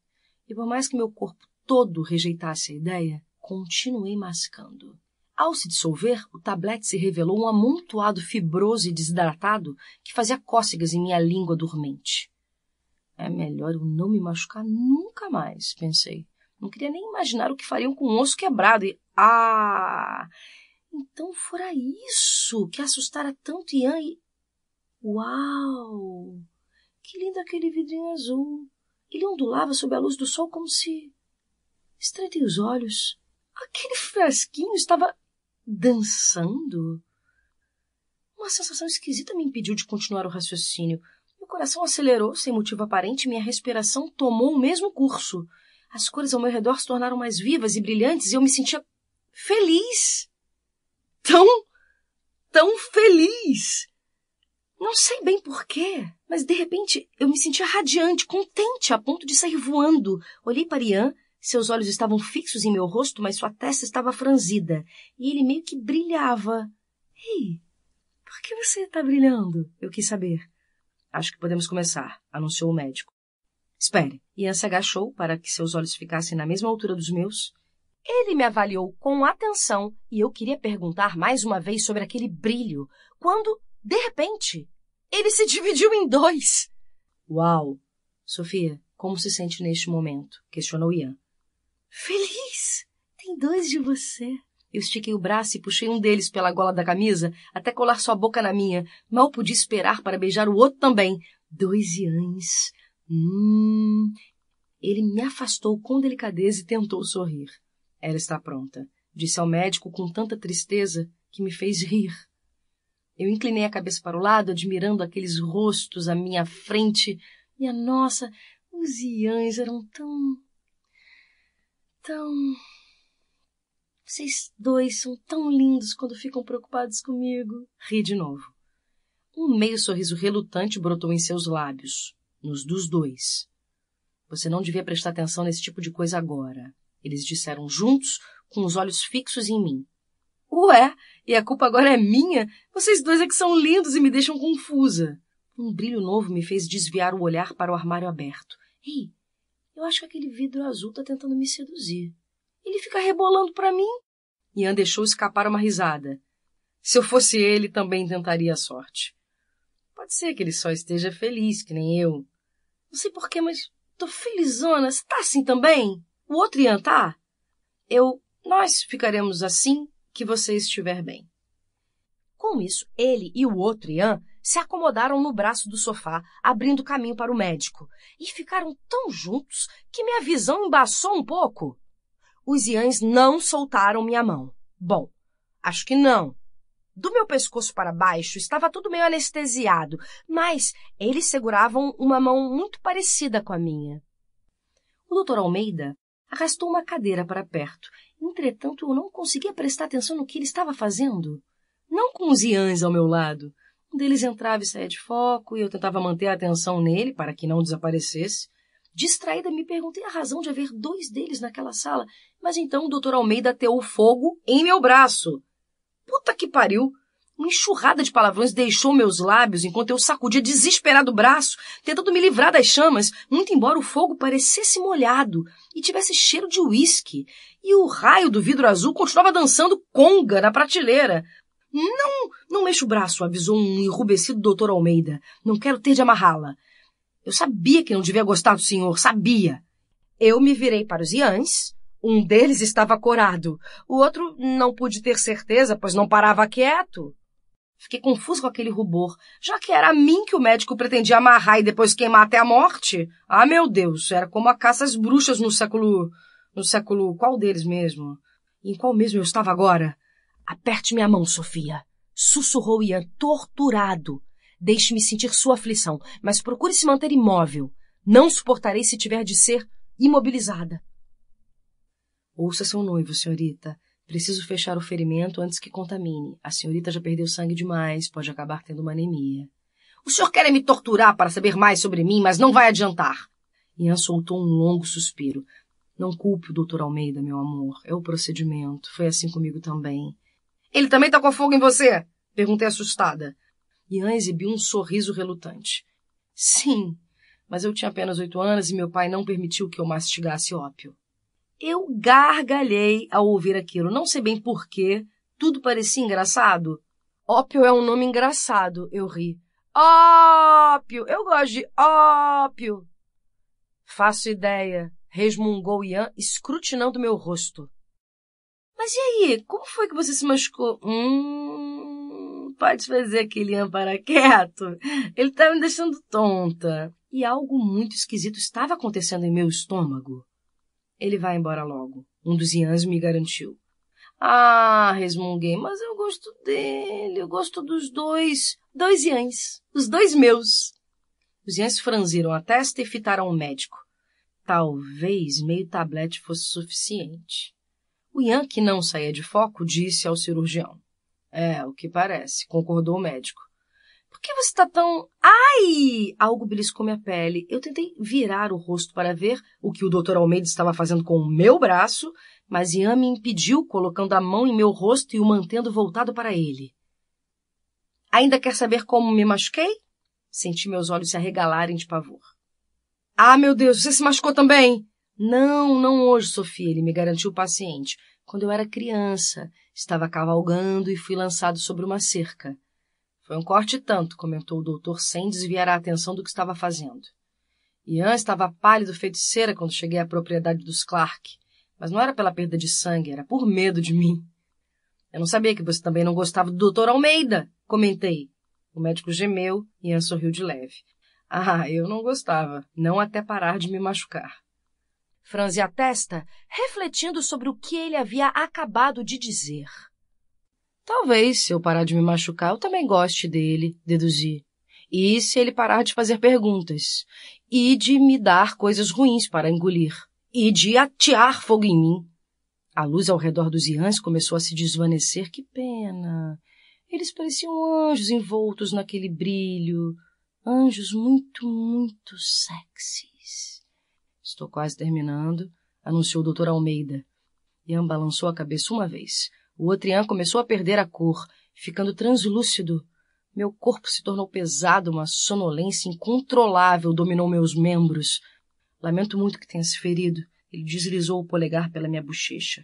E por mais que meu corpo todo rejeitasse a ideia, continuei mascando. Ao se dissolver, o tablete se revelou um amontoado fibroso e desidratado que fazia cócegas em minha língua dormente. É melhor eu não me machucar nunca mais, pensei. Não queria nem imaginar o que fariam com um osso quebrado. E, ah! Então fora isso que assustara tanto Ian e. Uau! Que lindo aquele vidrinho azul! Ele ondulava sob a luz do sol como se. Estreitei os olhos. Aquele frasquinho estava dançando? Uma sensação esquisita me impediu de continuar o raciocínio. Meu coração acelerou sem motivo aparente e minha respiração tomou o mesmo curso. As cores ao meu redor se tornaram mais vivas e brilhantes e eu me sentia feliz. Tão, tão feliz. Não sei bem porquê, mas de repente eu me sentia radiante, contente, a ponto de sair voando. Olhei para Ian, seus olhos estavam fixos em meu rosto, mas sua testa estava franzida, e ele meio que brilhava. Ei, por que você está brilhando? Eu quis saber. Acho que podemos começar, anunciou o médico. Espere. Ian se agachou para que seus olhos ficassem na mesma altura dos meus. Ele me avaliou com atenção e eu queria perguntar mais uma vez sobre aquele brilho, quando, de repente, ele se dividiu em dois. Uau! Sofia, como se sente neste momento? questionou Ian. Feliz! Tem dois de você. Eu estiquei o braço e puxei um deles pela gola da camisa até colar sua boca na minha. Mal podia esperar para beijar o outro também. Dois iães. Hum. Ele me afastou com delicadeza e tentou sorrir. Ela está pronta, disse ao médico com tanta tristeza que me fez rir. Eu inclinei a cabeça para o lado, admirando aqueles rostos à minha frente. Minha nossa, os iães eram tão. tão. Vocês dois são tão lindos quando ficam preocupados comigo. Ri de novo. Um meio sorriso relutante brotou em seus lábios, nos dos dois. Você não devia prestar atenção nesse tipo de coisa agora. Eles disseram juntos, com os olhos fixos em mim. Ué, e a culpa agora é minha? Vocês dois é que são lindos e me deixam confusa. Um brilho novo me fez desviar o olhar para o armário aberto. Ei, eu acho que aquele vidro azul está tentando me seduzir. Ele fica rebolando para mim. Ian deixou escapar uma risada. Se eu fosse ele, também tentaria a sorte. Pode ser que ele só esteja feliz, que nem eu. Não sei porquê, mas tô felizona. Você tá assim também? O outro Ian tá? Eu. Nós ficaremos assim que você estiver bem. Com isso, ele e o outro Ian se acomodaram no braço do sofá, abrindo caminho para o médico, e ficaram tão juntos que minha visão embaçou um pouco. Os iães não soltaram minha mão. Bom, acho que não. Do meu pescoço para baixo estava tudo meio anestesiado, mas eles seguravam uma mão muito parecida com a minha. O doutor Almeida arrastou uma cadeira para perto. Entretanto, eu não conseguia prestar atenção no que ele estava fazendo. Não com os iães ao meu lado. Um deles entrava e saía de foco, e eu tentava manter a atenção nele para que não desaparecesse. Distraída, me perguntei a razão de haver dois deles naquela sala mas então o doutor Almeida ateou fogo em meu braço. Puta que pariu! Uma enxurrada de palavrões deixou meus lábios enquanto eu sacudia desesperado o braço, tentando me livrar das chamas, muito embora o fogo parecesse molhado e tivesse cheiro de uísque, e o raio do vidro azul continuava dançando conga na prateleira. Não, não mexa o braço, avisou um enrubescido doutor Almeida. Não quero ter de amarrá-la. Eu sabia que não devia gostar do senhor, sabia. Eu me virei para os Iãs um deles estava corado, o outro não pude ter certeza, pois não parava quieto. Fiquei confuso com aquele rubor, já que era a mim que o médico pretendia amarrar e depois queimar até a morte. Ah, meu Deus, era como a caça às bruxas no século. no século. qual deles mesmo? Em qual mesmo eu estava agora? Aperte minha mão, Sofia, sussurrou Ian, torturado. Deixe-me sentir sua aflição, mas procure se manter imóvel. Não suportarei se tiver de ser imobilizada. Ouça seu noivo, senhorita. Preciso fechar o ferimento antes que contamine. A senhorita já perdeu sangue demais, pode acabar tendo uma anemia. O senhor quer é me torturar para saber mais sobre mim, mas não vai adiantar. Ian soltou um longo suspiro. Não culpe o doutor Almeida, meu amor. É o procedimento. Foi assim comigo também. Ele também tá com fogo em você? Perguntei assustada. Ian exibiu um sorriso relutante. Sim, mas eu tinha apenas oito anos e meu pai não permitiu que eu mastigasse ópio. Eu gargalhei ao ouvir aquilo, não sei bem porquê, tudo parecia engraçado. Ópio é um nome engraçado, eu ri. Ópio, eu gosto de ópio. Faço ideia, resmungou Ian, escrutinando meu rosto. Mas e aí, como foi que você se machucou? Hum, pode fazer aquele Ian para quieto? Ele está me deixando tonta. E algo muito esquisito estava acontecendo em meu estômago. Ele vai embora logo. Um dos Ians me garantiu. Ah, resmunguei, mas eu gosto dele, eu gosto dos dois. Dois Ians, os dois meus. Os Ians franziram a testa e fitaram o médico. Talvez meio tablete fosse suficiente. O Ian, que não saía de foco, disse ao cirurgião. É, o que parece, concordou o médico. Por que você está tão. Ai! Algo beliscou minha pele. Eu tentei virar o rosto para ver o que o Dr. Almeida estava fazendo com o meu braço, mas Ian me impediu, colocando a mão em meu rosto e o mantendo voltado para ele. Ainda quer saber como me machuquei? Senti meus olhos se arregalarem de pavor. Ah, meu Deus, você se machucou também? Não, não hoje, Sofia, ele me garantiu paciente. Quando eu era criança, estava cavalgando e fui lançado sobre uma cerca. Foi um corte tanto, comentou o doutor sem desviar a atenção do que estava fazendo. Ian estava pálido feiticeira quando cheguei à propriedade dos Clark, mas não era pela perda de sangue, era por medo de mim. Eu não sabia que você também não gostava do doutor Almeida, comentei. O médico gemeu e Ian sorriu de leve. Ah, eu não gostava, não até parar de me machucar. Franzi a testa, refletindo sobre o que ele havia acabado de dizer. Talvez, se eu parar de me machucar, eu também goste dele, deduzi. E se ele parar de fazer perguntas? E de me dar coisas ruins para engolir? E de atear fogo em mim? A luz ao redor dos Iãs começou a se desvanecer. Que pena! Eles pareciam anjos envoltos naquele brilho. Anjos muito, muito sexys. Estou quase terminando, anunciou o doutor Almeida. Ian balançou a cabeça uma vez. O Otrian começou a perder a cor, ficando translúcido. Meu corpo se tornou pesado, uma sonolência incontrolável dominou meus membros. Lamento muito que tenha se ferido. Ele deslizou o polegar pela minha bochecha.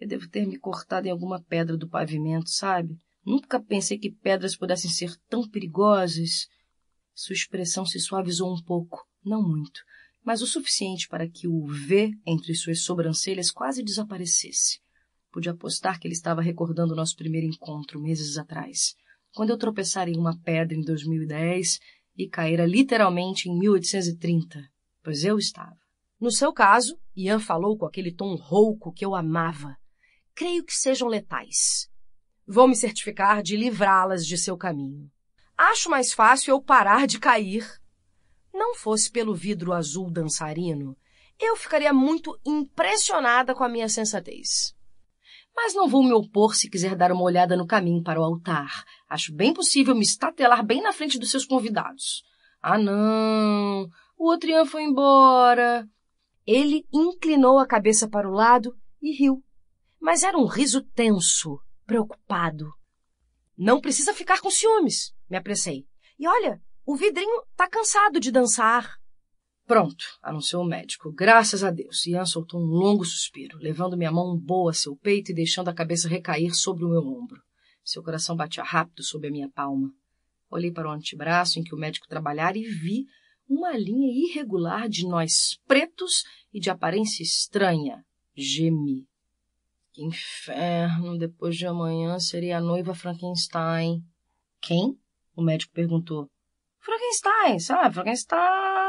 Eu devo ter me cortado em alguma pedra do pavimento, sabe? Nunca pensei que pedras pudessem ser tão perigosas. Sua expressão se suavizou um pouco, não muito, mas o suficiente para que o V entre suas sobrancelhas quase desaparecesse. Pude apostar que ele estava recordando o nosso primeiro encontro meses atrás, quando eu tropeçar em uma pedra em 2010 e caíra literalmente em 1830, pois eu estava. No seu caso, Ian falou com aquele tom rouco que eu amava. Creio que sejam letais. Vou me certificar de livrá-las de seu caminho. Acho mais fácil eu parar de cair. Não fosse pelo vidro azul dançarino, eu ficaria muito impressionada com a minha sensatez mas não vou me opor se quiser dar uma olhada no caminho para o altar. Acho bem possível me estatelar bem na frente dos seus convidados. Ah, não! O Otrian foi embora! Ele inclinou a cabeça para o lado e riu. Mas era um riso tenso, preocupado. Não precisa ficar com ciúmes, me apressei. E olha, o vidrinho está cansado de dançar. Pronto, anunciou o médico. Graças a Deus. Ian soltou um longo suspiro, levando minha mão boa a seu peito e deixando a cabeça recair sobre o meu ombro. Seu coração batia rápido sob a minha palma. Olhei para o antebraço em que o médico trabalhara e vi uma linha irregular de nós pretos e de aparência estranha. Gemi. Que inferno! Depois de amanhã seria a noiva Frankenstein. Quem? O médico perguntou. Frankenstein, sabe? Frankenstein.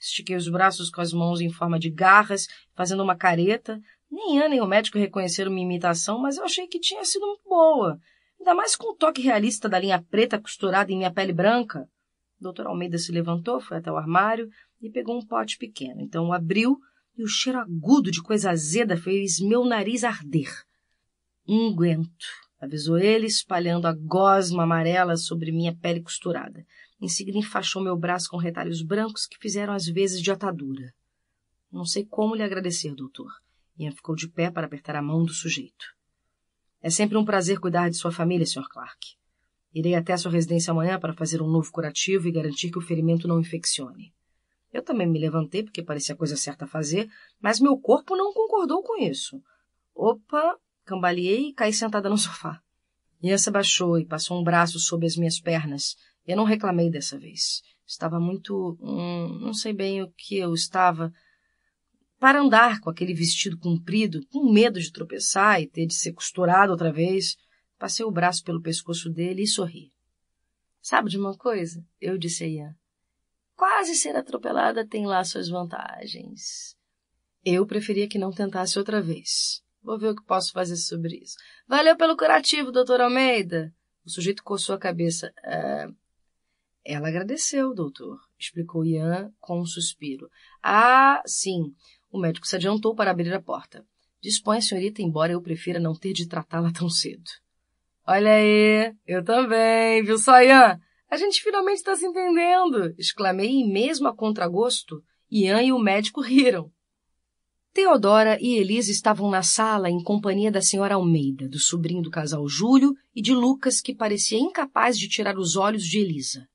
Estiquei os braços com as mãos em forma de garras, fazendo uma careta. Nem Ana nem o médico reconheceram minha imitação, mas eu achei que tinha sido muito boa. Ainda mais com o toque realista da linha preta costurada em minha pele branca. O doutor Almeida se levantou, foi até o armário e pegou um pote pequeno. Então o abriu e o cheiro agudo de coisa azeda fez meu nariz arder. Unguento. Um avisou ele, espalhando a gosma amarela sobre minha pele costurada. Em seguida, enfaixou meu braço com retalhos brancos que fizeram as vezes de atadura. Não sei como lhe agradecer, doutor. Ian ficou de pé para apertar a mão do sujeito. É sempre um prazer cuidar de sua família, Sr. Clark. Irei até sua residência amanhã para fazer um novo curativo e garantir que o ferimento não infeccione. Eu também me levantei, porque parecia a coisa certa a fazer, mas meu corpo não concordou com isso. Opa, Cambaleei e caí sentada no sofá. Ian se abaixou e passou um braço sob as minhas pernas. Eu não reclamei dessa vez. Estava muito. Hum, não sei bem o que eu estava. Para andar com aquele vestido comprido, com medo de tropeçar e ter de ser costurado outra vez, passei o braço pelo pescoço dele e sorri. Sabe de uma coisa? Eu disse a Ian. Quase ser atropelada tem lá suas vantagens. Eu preferia que não tentasse outra vez. Vou ver o que posso fazer sobre isso. Valeu pelo curativo, doutor Almeida. O sujeito coçou a cabeça. Ah, ela agradeceu, doutor, explicou Ian com um suspiro. Ah, sim. O médico se adiantou para abrir a porta. Dispõe senhorita, embora eu prefira não ter de tratá-la tão cedo. Olha aí, eu também, viu, só Ian. A gente finalmente está se entendendo! exclamei, e mesmo a contragosto, Ian e o médico riram. Teodora e Elisa estavam na sala em companhia da senhora Almeida, do sobrinho do casal Júlio e de Lucas, que parecia incapaz de tirar os olhos de Elisa.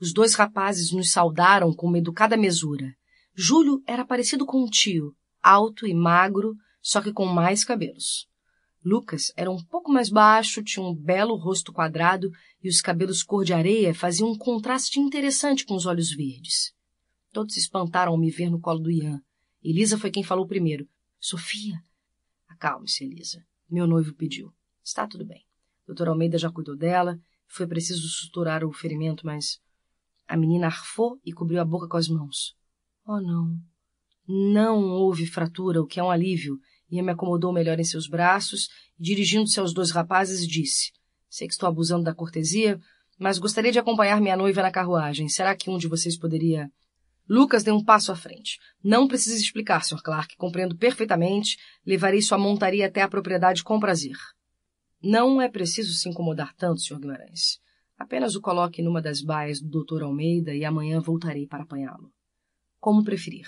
Os dois rapazes nos saudaram com uma educada mesura. Júlio era parecido com um tio, alto e magro, só que com mais cabelos. Lucas era um pouco mais baixo, tinha um belo rosto quadrado e os cabelos cor de areia faziam um contraste interessante com os olhos verdes. Todos se espantaram ao me ver no colo do Ian. Elisa foi quem falou primeiro. Sofia! Acalme-se, Elisa. Meu noivo pediu. Está tudo bem. Doutor Almeida já cuidou dela. Foi preciso suturar o ferimento, mas. A menina arfou e cobriu a boca com as mãos. Oh, não. Não houve fratura, o que é um alívio. Ian me acomodou melhor em seus braços e, dirigindo-se aos dois rapazes, disse: Sei que estou abusando da cortesia, mas gostaria de acompanhar minha noiva na carruagem. Será que um de vocês poderia Lucas deu um passo à frente. Não precisa explicar, Sr. Clark. Compreendo perfeitamente. Levarei sua montaria até a propriedade com prazer. Não é preciso se incomodar tanto, Sr. Guimarães. Apenas o coloque numa das baias do Dr. Almeida e amanhã voltarei para apanhá-lo. Como preferir.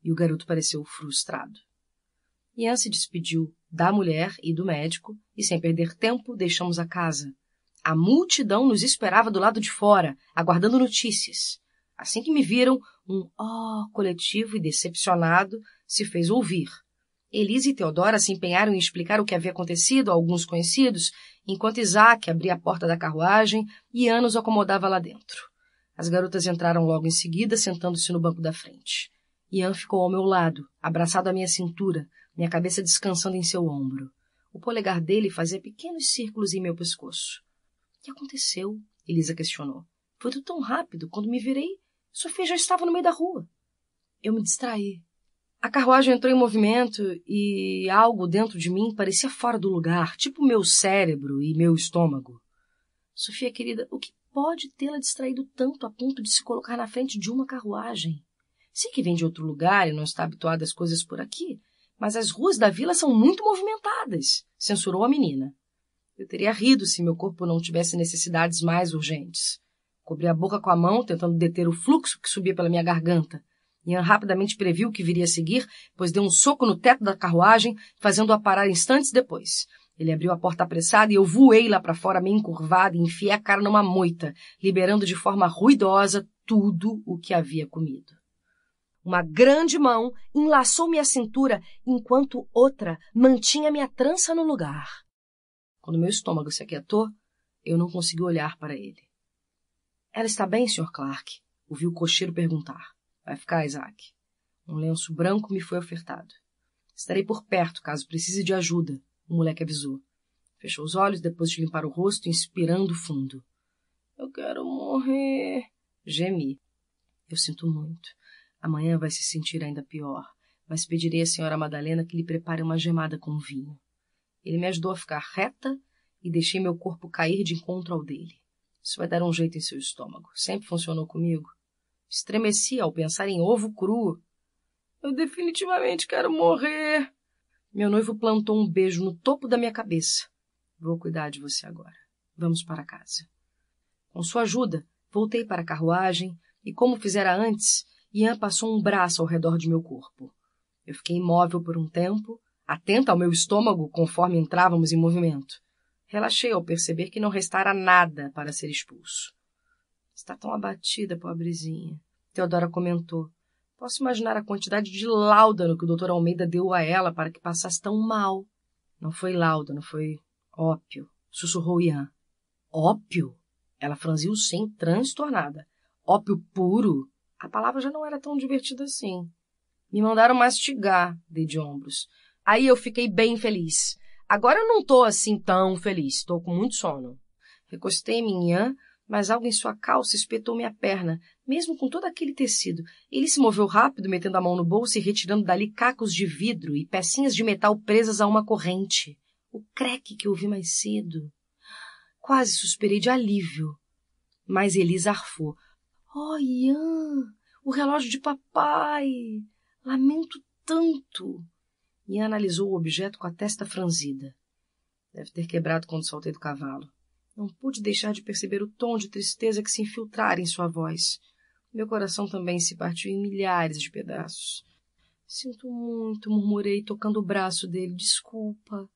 E o garoto pareceu frustrado. Ian se despediu da mulher e do médico e, sem perder tempo, deixamos a casa. A multidão nos esperava do lado de fora, aguardando notícias. Assim que me viram, um ó oh, coletivo e decepcionado se fez ouvir. Elise e Teodora se empenharam em explicar o que havia acontecido a alguns conhecidos, enquanto Isaac abria a porta da carruagem e Anos os acomodava lá dentro. As garotas entraram logo em seguida, sentando-se no banco da frente. Ian ficou ao meu lado, abraçado à minha cintura, minha cabeça descansando em seu ombro. O polegar dele fazia pequenos círculos em meu pescoço. O que aconteceu? Elisa questionou. Foi tudo tão rápido. Quando me virei, Sofia já estava no meio da rua. Eu me distraí. A carruagem entrou em movimento e algo dentro de mim parecia fora do lugar, tipo meu cérebro e meu estômago. Sofia querida, o que pode tê-la distraído tanto a ponto de se colocar na frente de uma carruagem? Sei que vem de outro lugar e não está habituada às coisas por aqui, mas as ruas da vila são muito movimentadas, censurou a menina. Eu teria rido se meu corpo não tivesse necessidades mais urgentes. Cobri a boca com a mão, tentando deter o fluxo que subia pela minha garganta. Ian rapidamente previu o que viria a seguir, pois deu um soco no teto da carruagem, fazendo-a parar instantes depois. Ele abriu a porta apressada e eu voei lá para fora, meio encurvada, e enfiei a cara numa moita, liberando de forma ruidosa tudo o que havia comido. Uma grande mão enlaçou minha cintura, enquanto outra mantinha minha trança no lugar. Quando meu estômago se aquietou, eu não consegui olhar para ele. Ela está bem, Sr. Clark? Ouvi o cocheiro perguntar. Vai ficar, Isaac. Um lenço branco me foi ofertado. Estarei por perto, caso precise de ajuda, o moleque avisou. Fechou os olhos depois de limpar o rosto, inspirando fundo. Eu quero morrer, gemi. Eu sinto muito. Amanhã vai se sentir ainda pior, mas pedirei à senhora Madalena que lhe prepare uma gemada com vinho. Ele me ajudou a ficar reta e deixei meu corpo cair de encontro ao dele. Isso vai dar um jeito em seu estômago. Sempre funcionou comigo. Estremeci ao pensar em ovo cru. Eu definitivamente quero morrer. Meu noivo plantou um beijo no topo da minha cabeça. Vou cuidar de você agora. Vamos para casa. Com sua ajuda, voltei para a carruagem e, como fizera antes, Ian passou um braço ao redor de meu corpo. Eu fiquei imóvel por um tempo, atenta ao meu estômago conforme entrávamos em movimento. Relaxei ao perceber que não restara nada para ser expulso. Está tão abatida, pobrezinha. Teodora comentou. Posso imaginar a quantidade de láudano que o doutor Almeida deu a ela para que passasse tão mal. Não foi láudano, foi ópio, sussurrou Ian. Ópio? Ela franziu sem transtornada. Ópio puro? A palavra já não era tão divertida assim. Me mandaram mastigar, dei de ombros. Aí eu fiquei bem feliz. Agora eu não estou assim tão feliz, estou com muito sono. Recostei minha, mas algo em sua calça espetou minha perna, mesmo com todo aquele tecido. Ele se moveu rápido, metendo a mão no bolso e retirando dali cacos de vidro e pecinhas de metal presas a uma corrente. O creque que ouvi mais cedo. Quase suspirei de alívio. Mas Elisa arfou. Oh, Ian, o relógio de papai! Lamento tanto! e analisou o objeto com a testa franzida. Deve ter quebrado quando soltei do cavalo. Não pude deixar de perceber o tom de tristeza que se infiltrara em sua voz. Meu coração também se partiu em milhares de pedaços. Sinto muito, murmurei, tocando o braço dele. Desculpa.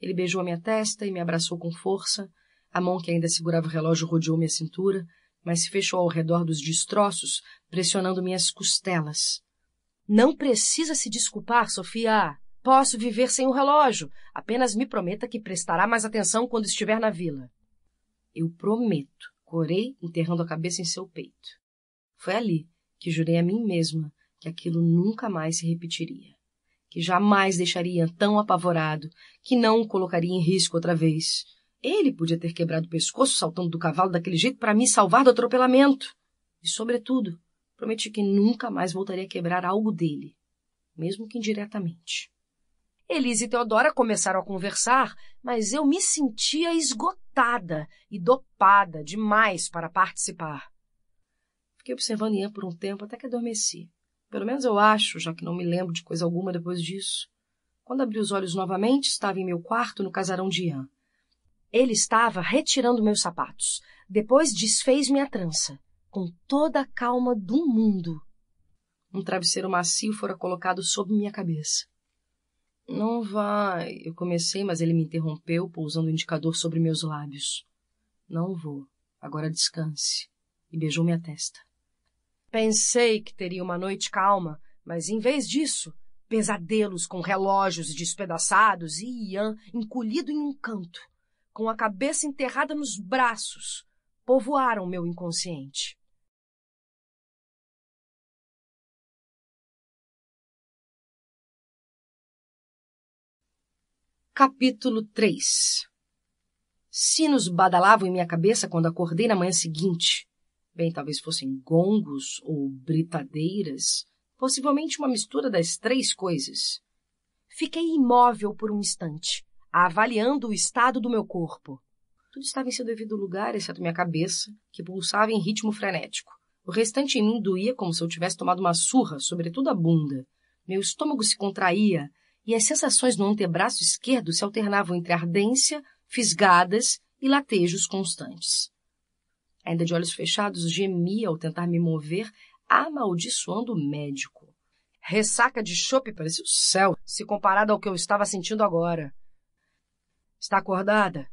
Ele beijou a minha testa e me abraçou com força. A mão que ainda segurava o relógio rodeou minha cintura, mas se fechou ao redor dos destroços, pressionando minhas costelas. Não precisa se desculpar, Sofia. Posso viver sem o relógio. Apenas me prometa que prestará mais atenção quando estiver na vila. Eu prometo, corei, enterrando a cabeça em seu peito. Foi ali que jurei a mim mesma que aquilo nunca mais se repetiria, que jamais deixaria tão apavorado, que não o colocaria em risco outra vez. Ele podia ter quebrado o pescoço saltando do cavalo daquele jeito para me salvar do atropelamento. E, sobretudo, Prometi que nunca mais voltaria a quebrar algo dele, mesmo que indiretamente. Elise e Teodora começaram a conversar, mas eu me sentia esgotada e dopada demais para participar. Fiquei observando Ian por um tempo até que adormeci. Pelo menos eu acho, já que não me lembro de coisa alguma depois disso. Quando abri os olhos novamente, estava em meu quarto no casarão de Ian. Ele estava retirando meus sapatos. Depois desfez minha trança com toda a calma do mundo. Um travesseiro macio fora colocado sobre minha cabeça. Não vai. Eu comecei, mas ele me interrompeu, pousando o indicador sobre meus lábios. Não vou. Agora descanse. E beijou minha testa. Pensei que teria uma noite calma, mas em vez disso, pesadelos com relógios despedaçados e Ian encolhido em um canto, com a cabeça enterrada nos braços, povoaram meu inconsciente. Capítulo 3 Sinos badalavam em minha cabeça quando acordei na manhã seguinte. Bem, talvez fossem gongos ou britadeiras, possivelmente uma mistura das três coisas. Fiquei imóvel por um instante, avaliando o estado do meu corpo. Tudo estava em seu devido lugar, exceto minha cabeça, que pulsava em ritmo frenético. O restante em mim doía como se eu tivesse tomado uma surra, sobretudo a bunda. Meu estômago se contraía, e as sensações no antebraço esquerdo se alternavam entre ardência, fisgadas e latejos constantes. Ainda de olhos fechados, gemia ao tentar me mover, amaldiçoando o médico. Ressaca de chope parecia o céu, se comparado ao que eu estava sentindo agora. Está acordada?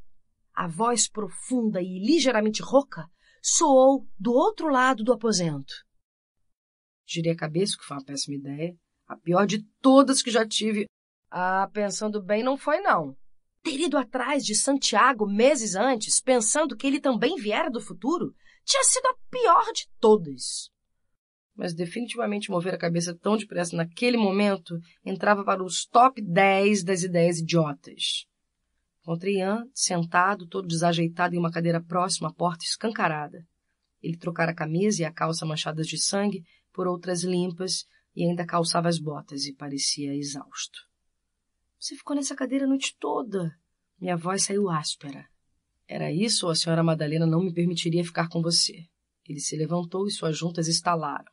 A voz profunda e ligeiramente rouca soou do outro lado do aposento. Girei a cabeça, que foi uma péssima ideia, a pior de todas que já tive ah, pensando bem, não foi não. Ter ido atrás de Santiago meses antes, pensando que ele também viera do futuro, tinha sido a pior de todas. Mas definitivamente mover a cabeça tão depressa naquele momento entrava para os top 10 das ideias idiotas. Encontrei Ian sentado, todo desajeitado em uma cadeira próxima à porta escancarada. Ele trocara a camisa e a calça manchadas de sangue por outras limpas e ainda calçava as botas e parecia exausto. Você ficou nessa cadeira a noite toda. Minha voz saiu áspera. Era isso ou a senhora Madalena não me permitiria ficar com você? Ele se levantou e suas juntas estalaram.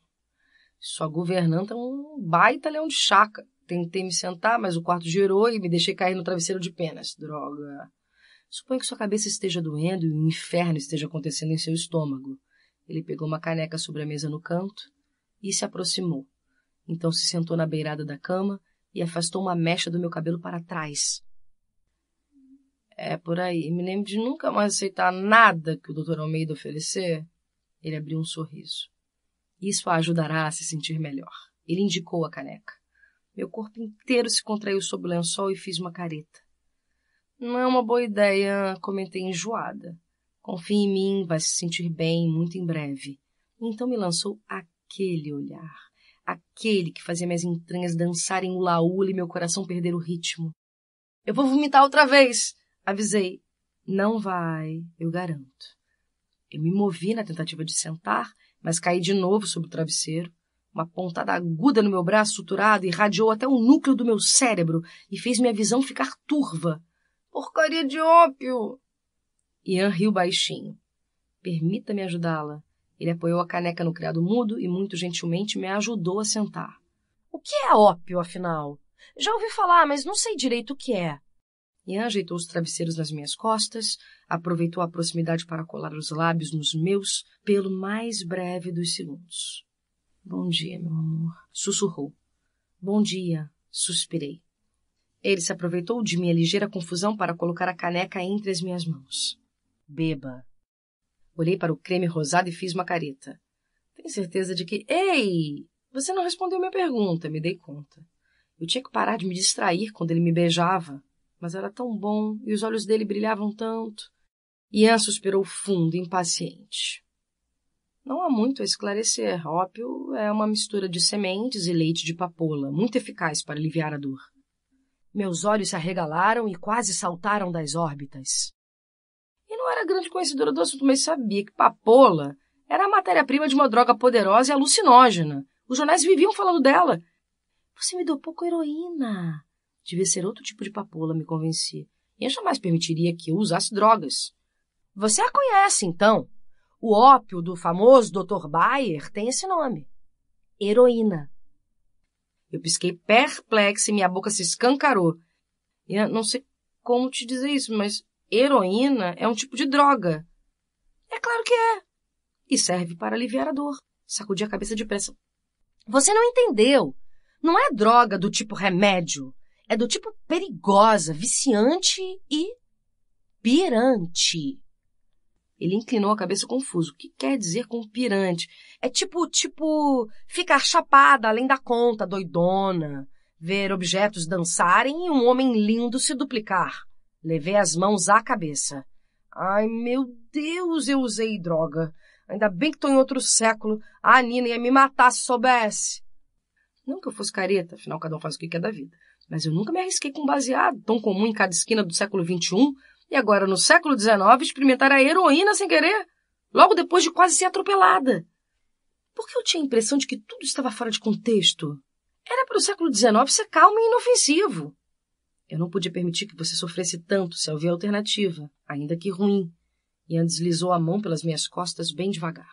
Sua governanta é um baita leão de chaca. Tentei me sentar, mas o quarto girou e me deixei cair no travesseiro de penas. Droga. Suponho que sua cabeça esteja doendo e o um inferno esteja acontecendo em seu estômago. Ele pegou uma caneca sobre a mesa no canto e se aproximou. Então se sentou na beirada da cama e afastou uma mecha do meu cabelo para trás. É por aí. Me lembro de nunca mais aceitar nada que o Dr. Almeida oferecer. Ele abriu um sorriso. Isso a ajudará a se sentir melhor. Ele indicou a caneca. Meu corpo inteiro se contraiu sob o lençol e fiz uma careta. Não é uma boa ideia, comentei enjoada. Confie em mim, vai se sentir bem muito em breve. Então me lançou aquele olhar aquele que fazia minhas entranhas dançarem o laúl e meu coração perder o ritmo. Eu vou vomitar outra vez, avisei. Não vai, eu garanto. Eu me movi na tentativa de sentar, mas caí de novo sobre o travesseiro. Uma pontada aguda no meu braço suturado irradiou até o núcleo do meu cérebro e fez minha visão ficar turva. Porcaria de ópio! Ian riu baixinho. Permita-me ajudá-la. Ele apoiou a caneca no criado mudo e muito gentilmente me ajudou a sentar. O que é ópio, afinal? Já ouvi falar, mas não sei direito o que é. Ian ajeitou os travesseiros nas minhas costas, aproveitou a proximidade para colar os lábios nos meus pelo mais breve dos segundos. Bom dia, meu amor, sussurrou. Bom dia, suspirei. Ele se aproveitou de minha ligeira confusão para colocar a caneca entre as minhas mãos. Beba. Olhei para o creme rosado e fiz uma careta. Tenho certeza de que. Ei! Você não respondeu minha pergunta, me dei conta. Eu tinha que parar de me distrair quando ele me beijava. Mas era tão bom e os olhos dele brilhavam tanto. Ian suspirou fundo, impaciente. Não há muito a esclarecer. Ópio é uma mistura de sementes e leite de papoula, muito eficaz para aliviar a dor. Meus olhos se arregalaram e quase saltaram das órbitas não era grande conhecedora do assunto, mas sabia que papola era a matéria-prima de uma droga poderosa e alucinógena. Os jornais viviam falando dela. Você me deu pouco heroína. Devia ser outro tipo de papola, me convenci. E eu jamais permitiria que eu usasse drogas. Você a conhece, então? O ópio do famoso Dr. Bayer tem esse nome. Heroína. Eu pisquei perplexo e minha boca se escancarou. E não sei como te dizer isso, mas heroína é um tipo de droga. É claro que é. E serve para aliviar a dor. Sacudi a cabeça depressa. Você não entendeu. Não é droga do tipo remédio. É do tipo perigosa, viciante e pirante. Ele inclinou a cabeça confuso. O que quer dizer com pirante? É tipo, tipo, ficar chapada além da conta, doidona. Ver objetos dançarem e um homem lindo se duplicar. Levei as mãos à cabeça. Ai, meu Deus, eu usei droga. Ainda bem que estou em outro século. A Nina ia me matar se soubesse. Não que eu fosse careta, afinal cada um faz o que quer da vida. Mas eu nunca me arrisquei com um baseado, tão comum em cada esquina do século XXI, e agora, no século XIX, experimentar a heroína sem querer, logo depois de quase ser atropelada. Por que eu tinha a impressão de que tudo estava fora de contexto. Era para o século XIX ser calmo e inofensivo. Eu não podia permitir que você sofresse tanto se houver alternativa, ainda que ruim. Ian deslizou a mão pelas minhas costas bem devagar.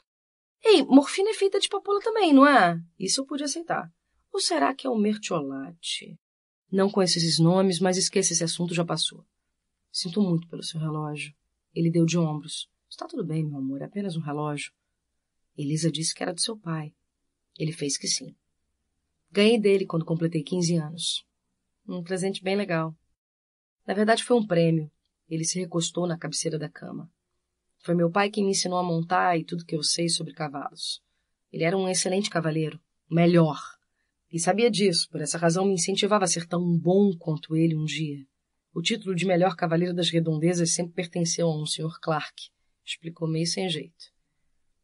Ei, morfina é feita de papoula também, não é? Isso eu pude aceitar. Ou será que é o mertiolate? Não conheço esses nomes, mas esqueça esse assunto, já passou. Sinto muito pelo seu relógio. Ele deu de ombros. Está tudo bem, meu amor, é apenas um relógio. Elisa disse que era do seu pai. Ele fez que sim. Ganhei dele quando completei 15 anos. Um presente bem legal. Na verdade, foi um prêmio. Ele se recostou na cabeceira da cama. Foi meu pai quem me ensinou a montar e tudo que eu sei sobre cavalos. Ele era um excelente cavaleiro, o melhor. E sabia disso, por essa razão me incentivava a ser tão bom quanto ele um dia. O título de melhor cavaleiro das redondezas sempre pertenceu a um senhor Clark, explicou meio sem jeito.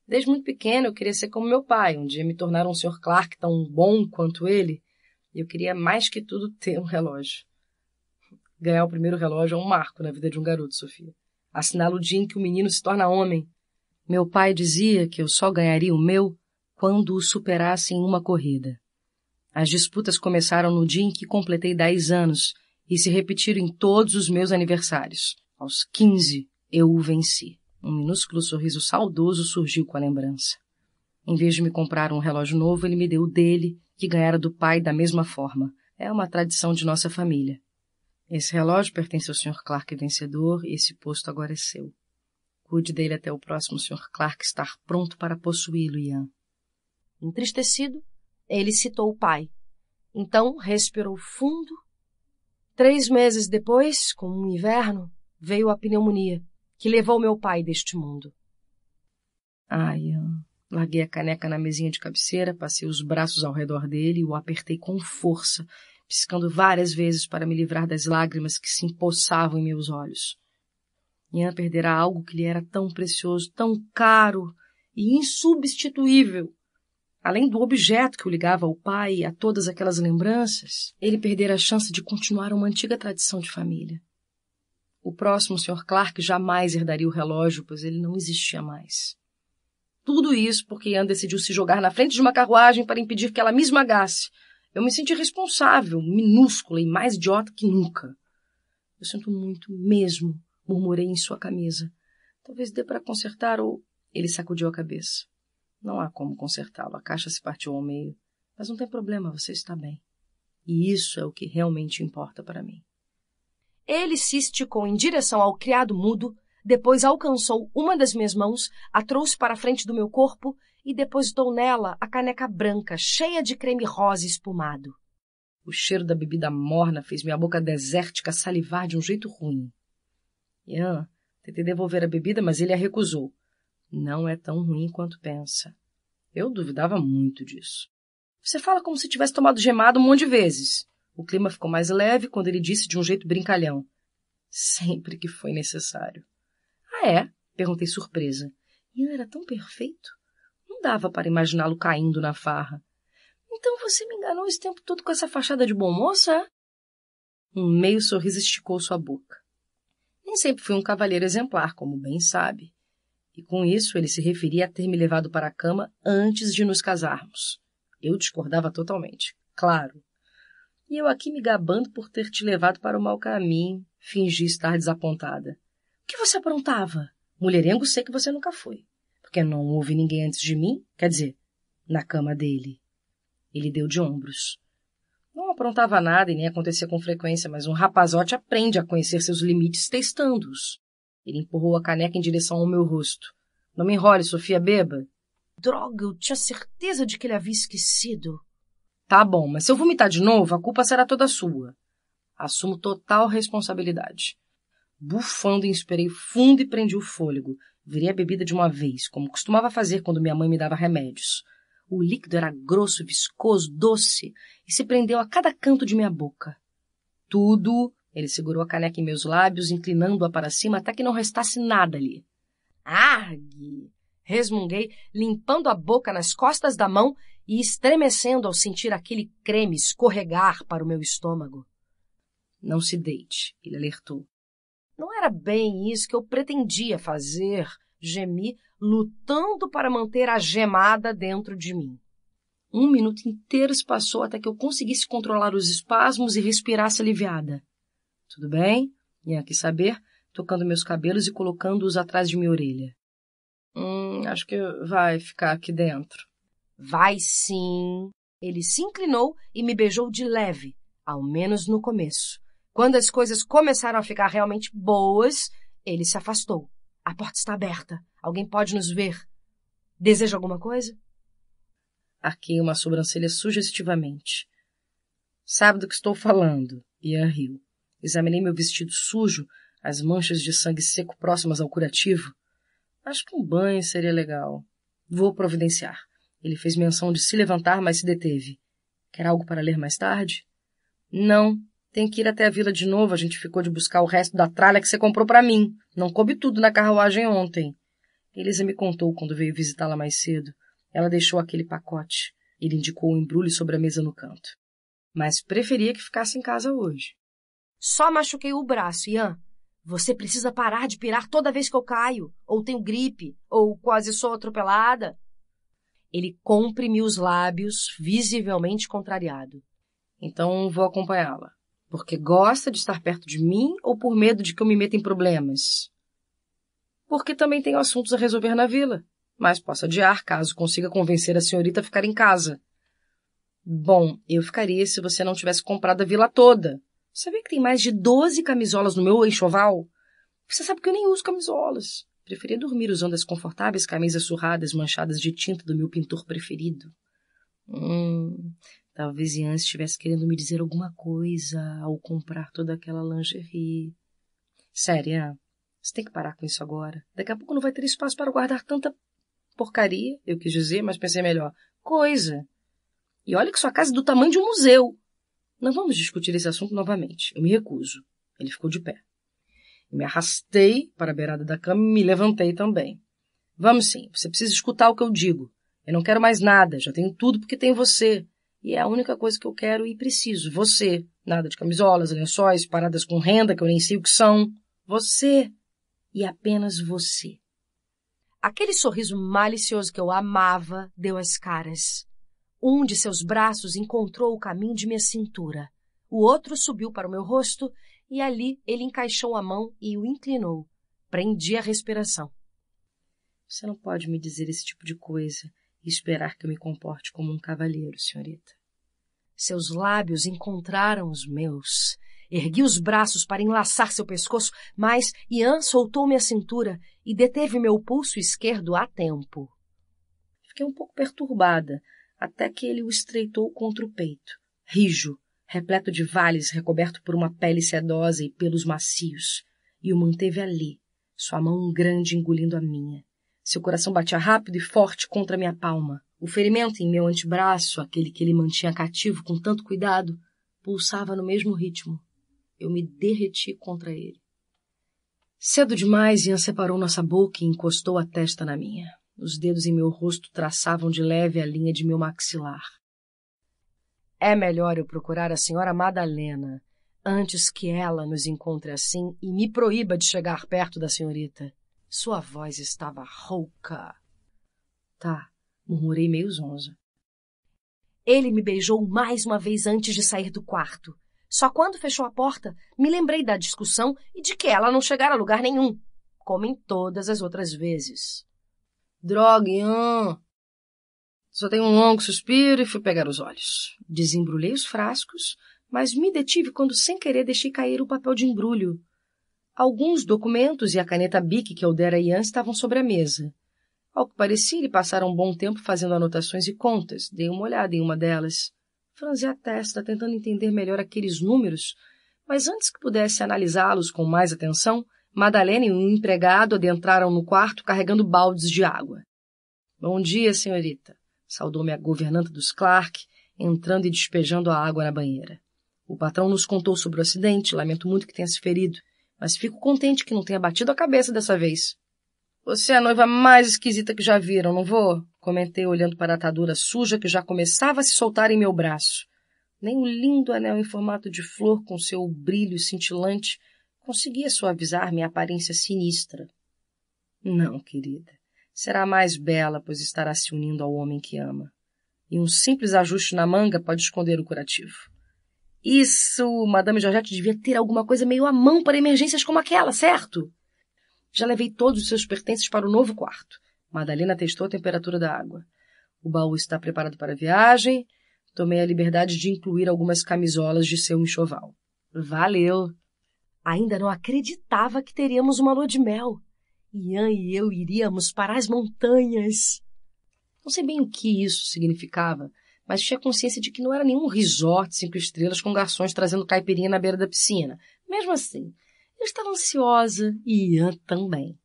Desde muito pequeno eu queria ser como meu pai, um dia me tornar um senhor Clark tão bom quanto ele. E eu queria mais que tudo ter um relógio. Ganhar o primeiro relógio é um marco na vida de um garoto, Sofia. Assinala o dia em que o menino se torna homem. Meu pai dizia que eu só ganharia o meu quando o superasse em uma corrida. As disputas começaram no dia em que completei dez anos e se repetiram em todos os meus aniversários. Aos quinze, eu o venci. Um minúsculo sorriso saudoso surgiu com a lembrança. Em vez de me comprar um relógio novo, ele me deu o dele que ganhara do pai da mesma forma. É uma tradição de nossa família. Esse relógio pertence ao Sr. Clark vencedor e esse posto agora é seu. Cuide dele até o próximo Sr. Clark estar pronto para possuí-lo, Ian. Entristecido, ele citou o pai. Então respirou fundo. Três meses depois, com um inverno, veio a pneumonia, que levou meu pai deste mundo. Ah, Ian. Larguei a caneca na mesinha de cabeceira, passei os braços ao redor dele e o apertei com força, piscando várias vezes para me livrar das lágrimas que se empoçavam em meus olhos. Ian perderá algo que lhe era tão precioso, tão caro e insubstituível. Além do objeto que o ligava ao pai e a todas aquelas lembranças, ele perdera a chance de continuar uma antiga tradição de família. O próximo Sr. Clark jamais herdaria o relógio, pois ele não existia mais. Tudo isso porque Ian decidiu se jogar na frente de uma carruagem para impedir que ela me esmagasse. Eu me senti responsável, minúscula e mais idiota que nunca. Eu sinto muito mesmo, murmurei em sua camisa. Talvez dê para consertar ou. Ele sacudiu a cabeça. Não há como consertá-lo. A caixa se partiu ao meio. Mas não tem problema, você está bem. E isso é o que realmente importa para mim. Ele se esticou em direção ao criado mudo, depois alcançou uma das minhas mãos, a trouxe para a frente do meu corpo e depositou nela a caneca branca, cheia de creme rosa espumado. O cheiro da bebida morna fez minha boca desértica salivar de um jeito ruim. Ian tentei devolver a bebida, mas ele a recusou. Não é tão ruim quanto pensa. Eu duvidava muito disso. Você fala como se tivesse tomado gemado um monte de vezes. O clima ficou mais leve quando ele disse de um jeito brincalhão. Sempre que foi necessário é? Perguntei surpresa. Ian era tão perfeito. Não dava para imaginá-lo caindo na farra. Então você me enganou esse tempo todo com essa fachada de bom moço, é? Um meio sorriso esticou sua boca. Nem sempre fui um cavalheiro exemplar, como bem sabe. E com isso ele se referia a ter me levado para a cama antes de nos casarmos. Eu discordava totalmente, claro. E eu aqui me gabando por ter te levado para o mau caminho, fingi estar desapontada. O que você aprontava? Mulherengo sei que você nunca foi, porque não houve ninguém antes de mim, quer dizer, na cama dele. Ele deu de ombros. Não aprontava nada e nem acontecia com frequência, mas um rapazote aprende a conhecer seus limites testando-os. Ele empurrou a caneca em direção ao meu rosto. Não me enrole, Sofia, beba. Droga, eu tinha certeza de que ele havia esquecido. Tá bom, mas se eu vomitar de novo, a culpa será toda sua. Assumo total responsabilidade. Bufando, inspirei fundo e prendi o fôlego. Virei a bebida de uma vez, como costumava fazer quando minha mãe me dava remédios. O líquido era grosso, viscoso, doce, e se prendeu a cada canto de minha boca. Tudo. Ele segurou a caneca em meus lábios, inclinando-a para cima até que não restasse nada ali. Argue! Resmunguei, limpando a boca nas costas da mão e estremecendo ao sentir aquele creme escorregar para o meu estômago. Não se deite, ele alertou. Não era bem isso que eu pretendia fazer, gemi, lutando para manter a gemada dentro de mim. Um minuto inteiro se passou até que eu conseguisse controlar os espasmos e respirasse aliviada. Tudo bem? Vinha aqui saber, tocando meus cabelos e colocando-os atrás de minha orelha. Hum, acho que vai ficar aqui dentro. Vai sim. Ele se inclinou e me beijou de leve, ao menos no começo. Quando as coisas começaram a ficar realmente boas, ele se afastou. A porta está aberta. Alguém pode nos ver. Deseja alguma coisa? Arquei uma sobrancelha sugestivamente. Sabe do que estou falando? Ian riu. Examinei meu vestido sujo, as manchas de sangue seco próximas ao curativo. Acho que um banho seria legal. Vou providenciar. Ele fez menção de se levantar, mas se deteve. Quer algo para ler mais tarde? Não, tem que ir até a vila de novo, a gente ficou de buscar o resto da tralha que você comprou para mim. Não coube tudo na carruagem ontem. Elisa me contou quando veio visitá-la mais cedo. Ela deixou aquele pacote. Ele indicou o embrulho sobre a mesa no canto. Mas preferia que ficasse em casa hoje. Só machuquei o braço, Ian. Você precisa parar de pirar toda vez que eu caio, ou tenho gripe, ou quase sou atropelada. Ele comprimiu os lábios, visivelmente contrariado. Então vou acompanhá-la. Porque gosta de estar perto de mim ou por medo de que eu me meta em problemas? Porque também tenho assuntos a resolver na vila, mas posso adiar caso consiga convencer a senhorita a ficar em casa. Bom, eu ficaria se você não tivesse comprado a vila toda. Você vê que tem mais de 12 camisolas no meu enxoval? Você sabe que eu nem uso camisolas. Preferia dormir usando as confortáveis camisas surradas manchadas de tinta do meu pintor preferido. Hum, Talvez Ian estivesse querendo me dizer alguma coisa ao comprar toda aquela lingerie. Sério, Ian, você tem que parar com isso agora. Daqui a pouco não vai ter espaço para guardar tanta porcaria, eu quis dizer, mas pensei melhor. Coisa. E olha que sua casa é do tamanho de um museu. Não vamos discutir esse assunto novamente. Eu me recuso. Ele ficou de pé. me arrastei para a beirada da cama e me levantei também. Vamos sim, você precisa escutar o que eu digo. Eu não quero mais nada, já tenho tudo porque tenho você. E é a única coisa que eu quero e preciso. Você. Nada de camisolas, lençóis, paradas com renda que eu nem sei o que são. Você e apenas você. Aquele sorriso malicioso que eu amava deu as caras. Um de seus braços encontrou o caminho de minha cintura. O outro subiu para o meu rosto e ali ele encaixou a mão e o inclinou. Prendi a respiração. Você não pode me dizer esse tipo de coisa e esperar que eu me comporte como um cavalheiro, senhorita. Seus lábios encontraram os meus. Ergui os braços para enlaçar seu pescoço, mas Ian soltou minha cintura e deteve meu pulso esquerdo a tempo. Fiquei um pouco perturbada, até que ele o estreitou contra o peito, rijo, repleto de vales, recoberto por uma pele sedosa e pelos macios, e o manteve ali, sua mão grande engolindo a minha. Seu coração batia rápido e forte contra minha palma. O ferimento em meu antebraço, aquele que ele mantinha cativo com tanto cuidado, pulsava no mesmo ritmo. Eu me derreti contra ele. Cedo demais, Ian separou nossa boca e encostou a testa na minha. Os dedos em meu rosto traçavam de leve a linha de meu maxilar. É melhor eu procurar a senhora Madalena antes que ela nos encontre assim e me proíba de chegar perto da senhorita. Sua voz estava rouca. Tá, murmurei meio zonza. Ele me beijou mais uma vez antes de sair do quarto. Só quando fechou a porta, me lembrei da discussão e de que ela não chegara a lugar nenhum, como em todas as outras vezes. Droga, Ian! Só dei um longo suspiro e fui pegar os olhos. Desembrulhei os frascos, mas me detive quando, sem querer, deixei cair o papel de embrulho. Alguns documentos e a caneta Bic que eu dera a Ian estavam sobre a mesa. Ao que parecia, ele passara um bom tempo fazendo anotações e contas. Dei uma olhada em uma delas. Franzi a testa, tentando entender melhor aqueles números, mas antes que pudesse analisá-los com mais atenção, Madalena e um empregado adentraram no quarto carregando baldes de água. Bom dia, senhorita, saudou-me a governanta dos Clark, entrando e despejando a água na banheira. O patrão nos contou sobre o acidente, lamento muito que tenha se ferido mas fico contente que não tenha batido a cabeça dessa vez. Você é a noiva mais esquisita que já viram, não vou? Comentei olhando para a atadura suja que já começava a se soltar em meu braço. Nem o lindo anel em formato de flor com seu brilho cintilante conseguia suavizar minha aparência sinistra. Não, querida. Será mais bela, pois estará se unindo ao homem que ama. E um simples ajuste na manga pode esconder o curativo. Isso, Madame Georgette devia ter alguma coisa meio à mão para emergências como aquela, certo? Já levei todos os seus pertences para o novo quarto. Madalena testou a temperatura da água. O baú está preparado para a viagem. Tomei a liberdade de incluir algumas camisolas de seu enxoval. Valeu! Ainda não acreditava que teríamos uma lua de mel. Ian e eu iríamos para as montanhas. Não sei bem o que isso significava, mas tinha consciência de que não era nenhum resort cinco estrelas com garçons trazendo caipirinha na beira da piscina. Mesmo assim, eu estava ansiosa e Ian também.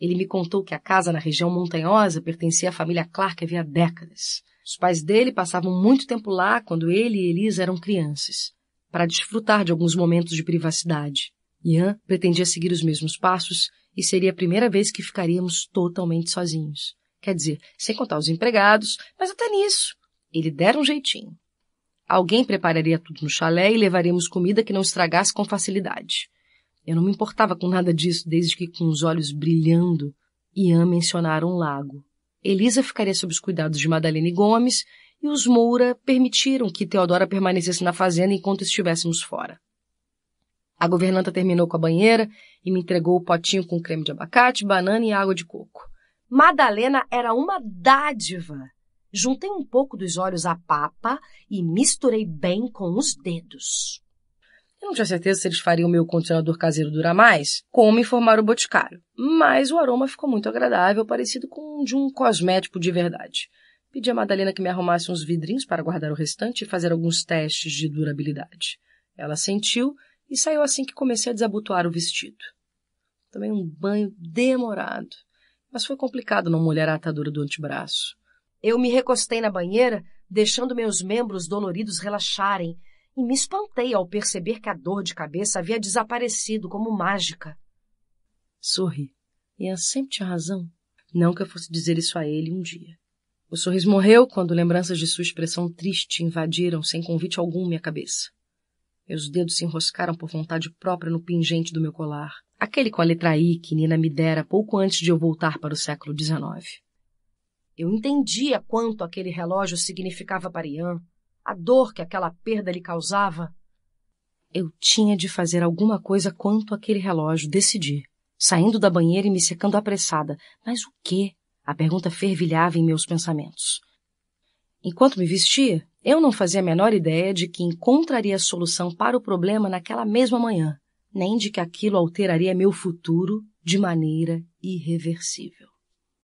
Ele me contou que a casa na região montanhosa pertencia à família Clark havia décadas. Os pais dele passavam muito tempo lá quando ele e Elisa eram crianças, para desfrutar de alguns momentos de privacidade. Ian pretendia seguir os mesmos passos e seria a primeira vez que ficaríamos totalmente sozinhos. Quer dizer, sem contar os empregados, mas até nisso. Ele dera um jeitinho. Alguém prepararia tudo no chalé e levaríamos comida que não estragasse com facilidade. Eu não me importava com nada disso desde que, com os olhos brilhando, Ian mencionara um lago. Elisa ficaria sob os cuidados de e Gomes e os Moura permitiram que Teodora permanecesse na fazenda enquanto estivéssemos fora. A governanta terminou com a banheira e me entregou o potinho com creme de abacate, banana e água de coco. Madalena era uma dádiva. Juntei um pouco dos olhos à papa e misturei bem com os dedos. Eu não tinha certeza se eles fariam o meu condicionador caseiro durar mais, como informar o boticário, mas o aroma ficou muito agradável, parecido com o de um cosmético de verdade. Pedi a Madalena que me arrumasse uns vidrinhos para guardar o restante e fazer alguns testes de durabilidade. Ela sentiu e saiu assim que comecei a desabotoar o vestido. Também um banho demorado, mas foi complicado não molhar a atadura do antebraço. Eu me recostei na banheira, deixando meus membros doloridos relaxarem, e me espantei ao perceber que a dor de cabeça havia desaparecido como mágica. Sorri. E sempre tinha razão. Não que eu fosse dizer isso a ele um dia. O sorriso morreu quando lembranças de sua expressão triste invadiram sem convite algum minha cabeça. Meus dedos se enroscaram por vontade própria no pingente do meu colar, aquele com a letra I que Nina me dera pouco antes de eu voltar para o século XIX. Eu entendia quanto aquele relógio significava para Ian, a dor que aquela perda lhe causava. Eu tinha de fazer alguma coisa quanto aquele relógio, decidi, saindo da banheira e me secando apressada. Mas o quê? A pergunta fervilhava em meus pensamentos. Enquanto me vestia, eu não fazia a menor ideia de que encontraria a solução para o problema naquela mesma manhã, nem de que aquilo alteraria meu futuro de maneira irreversível.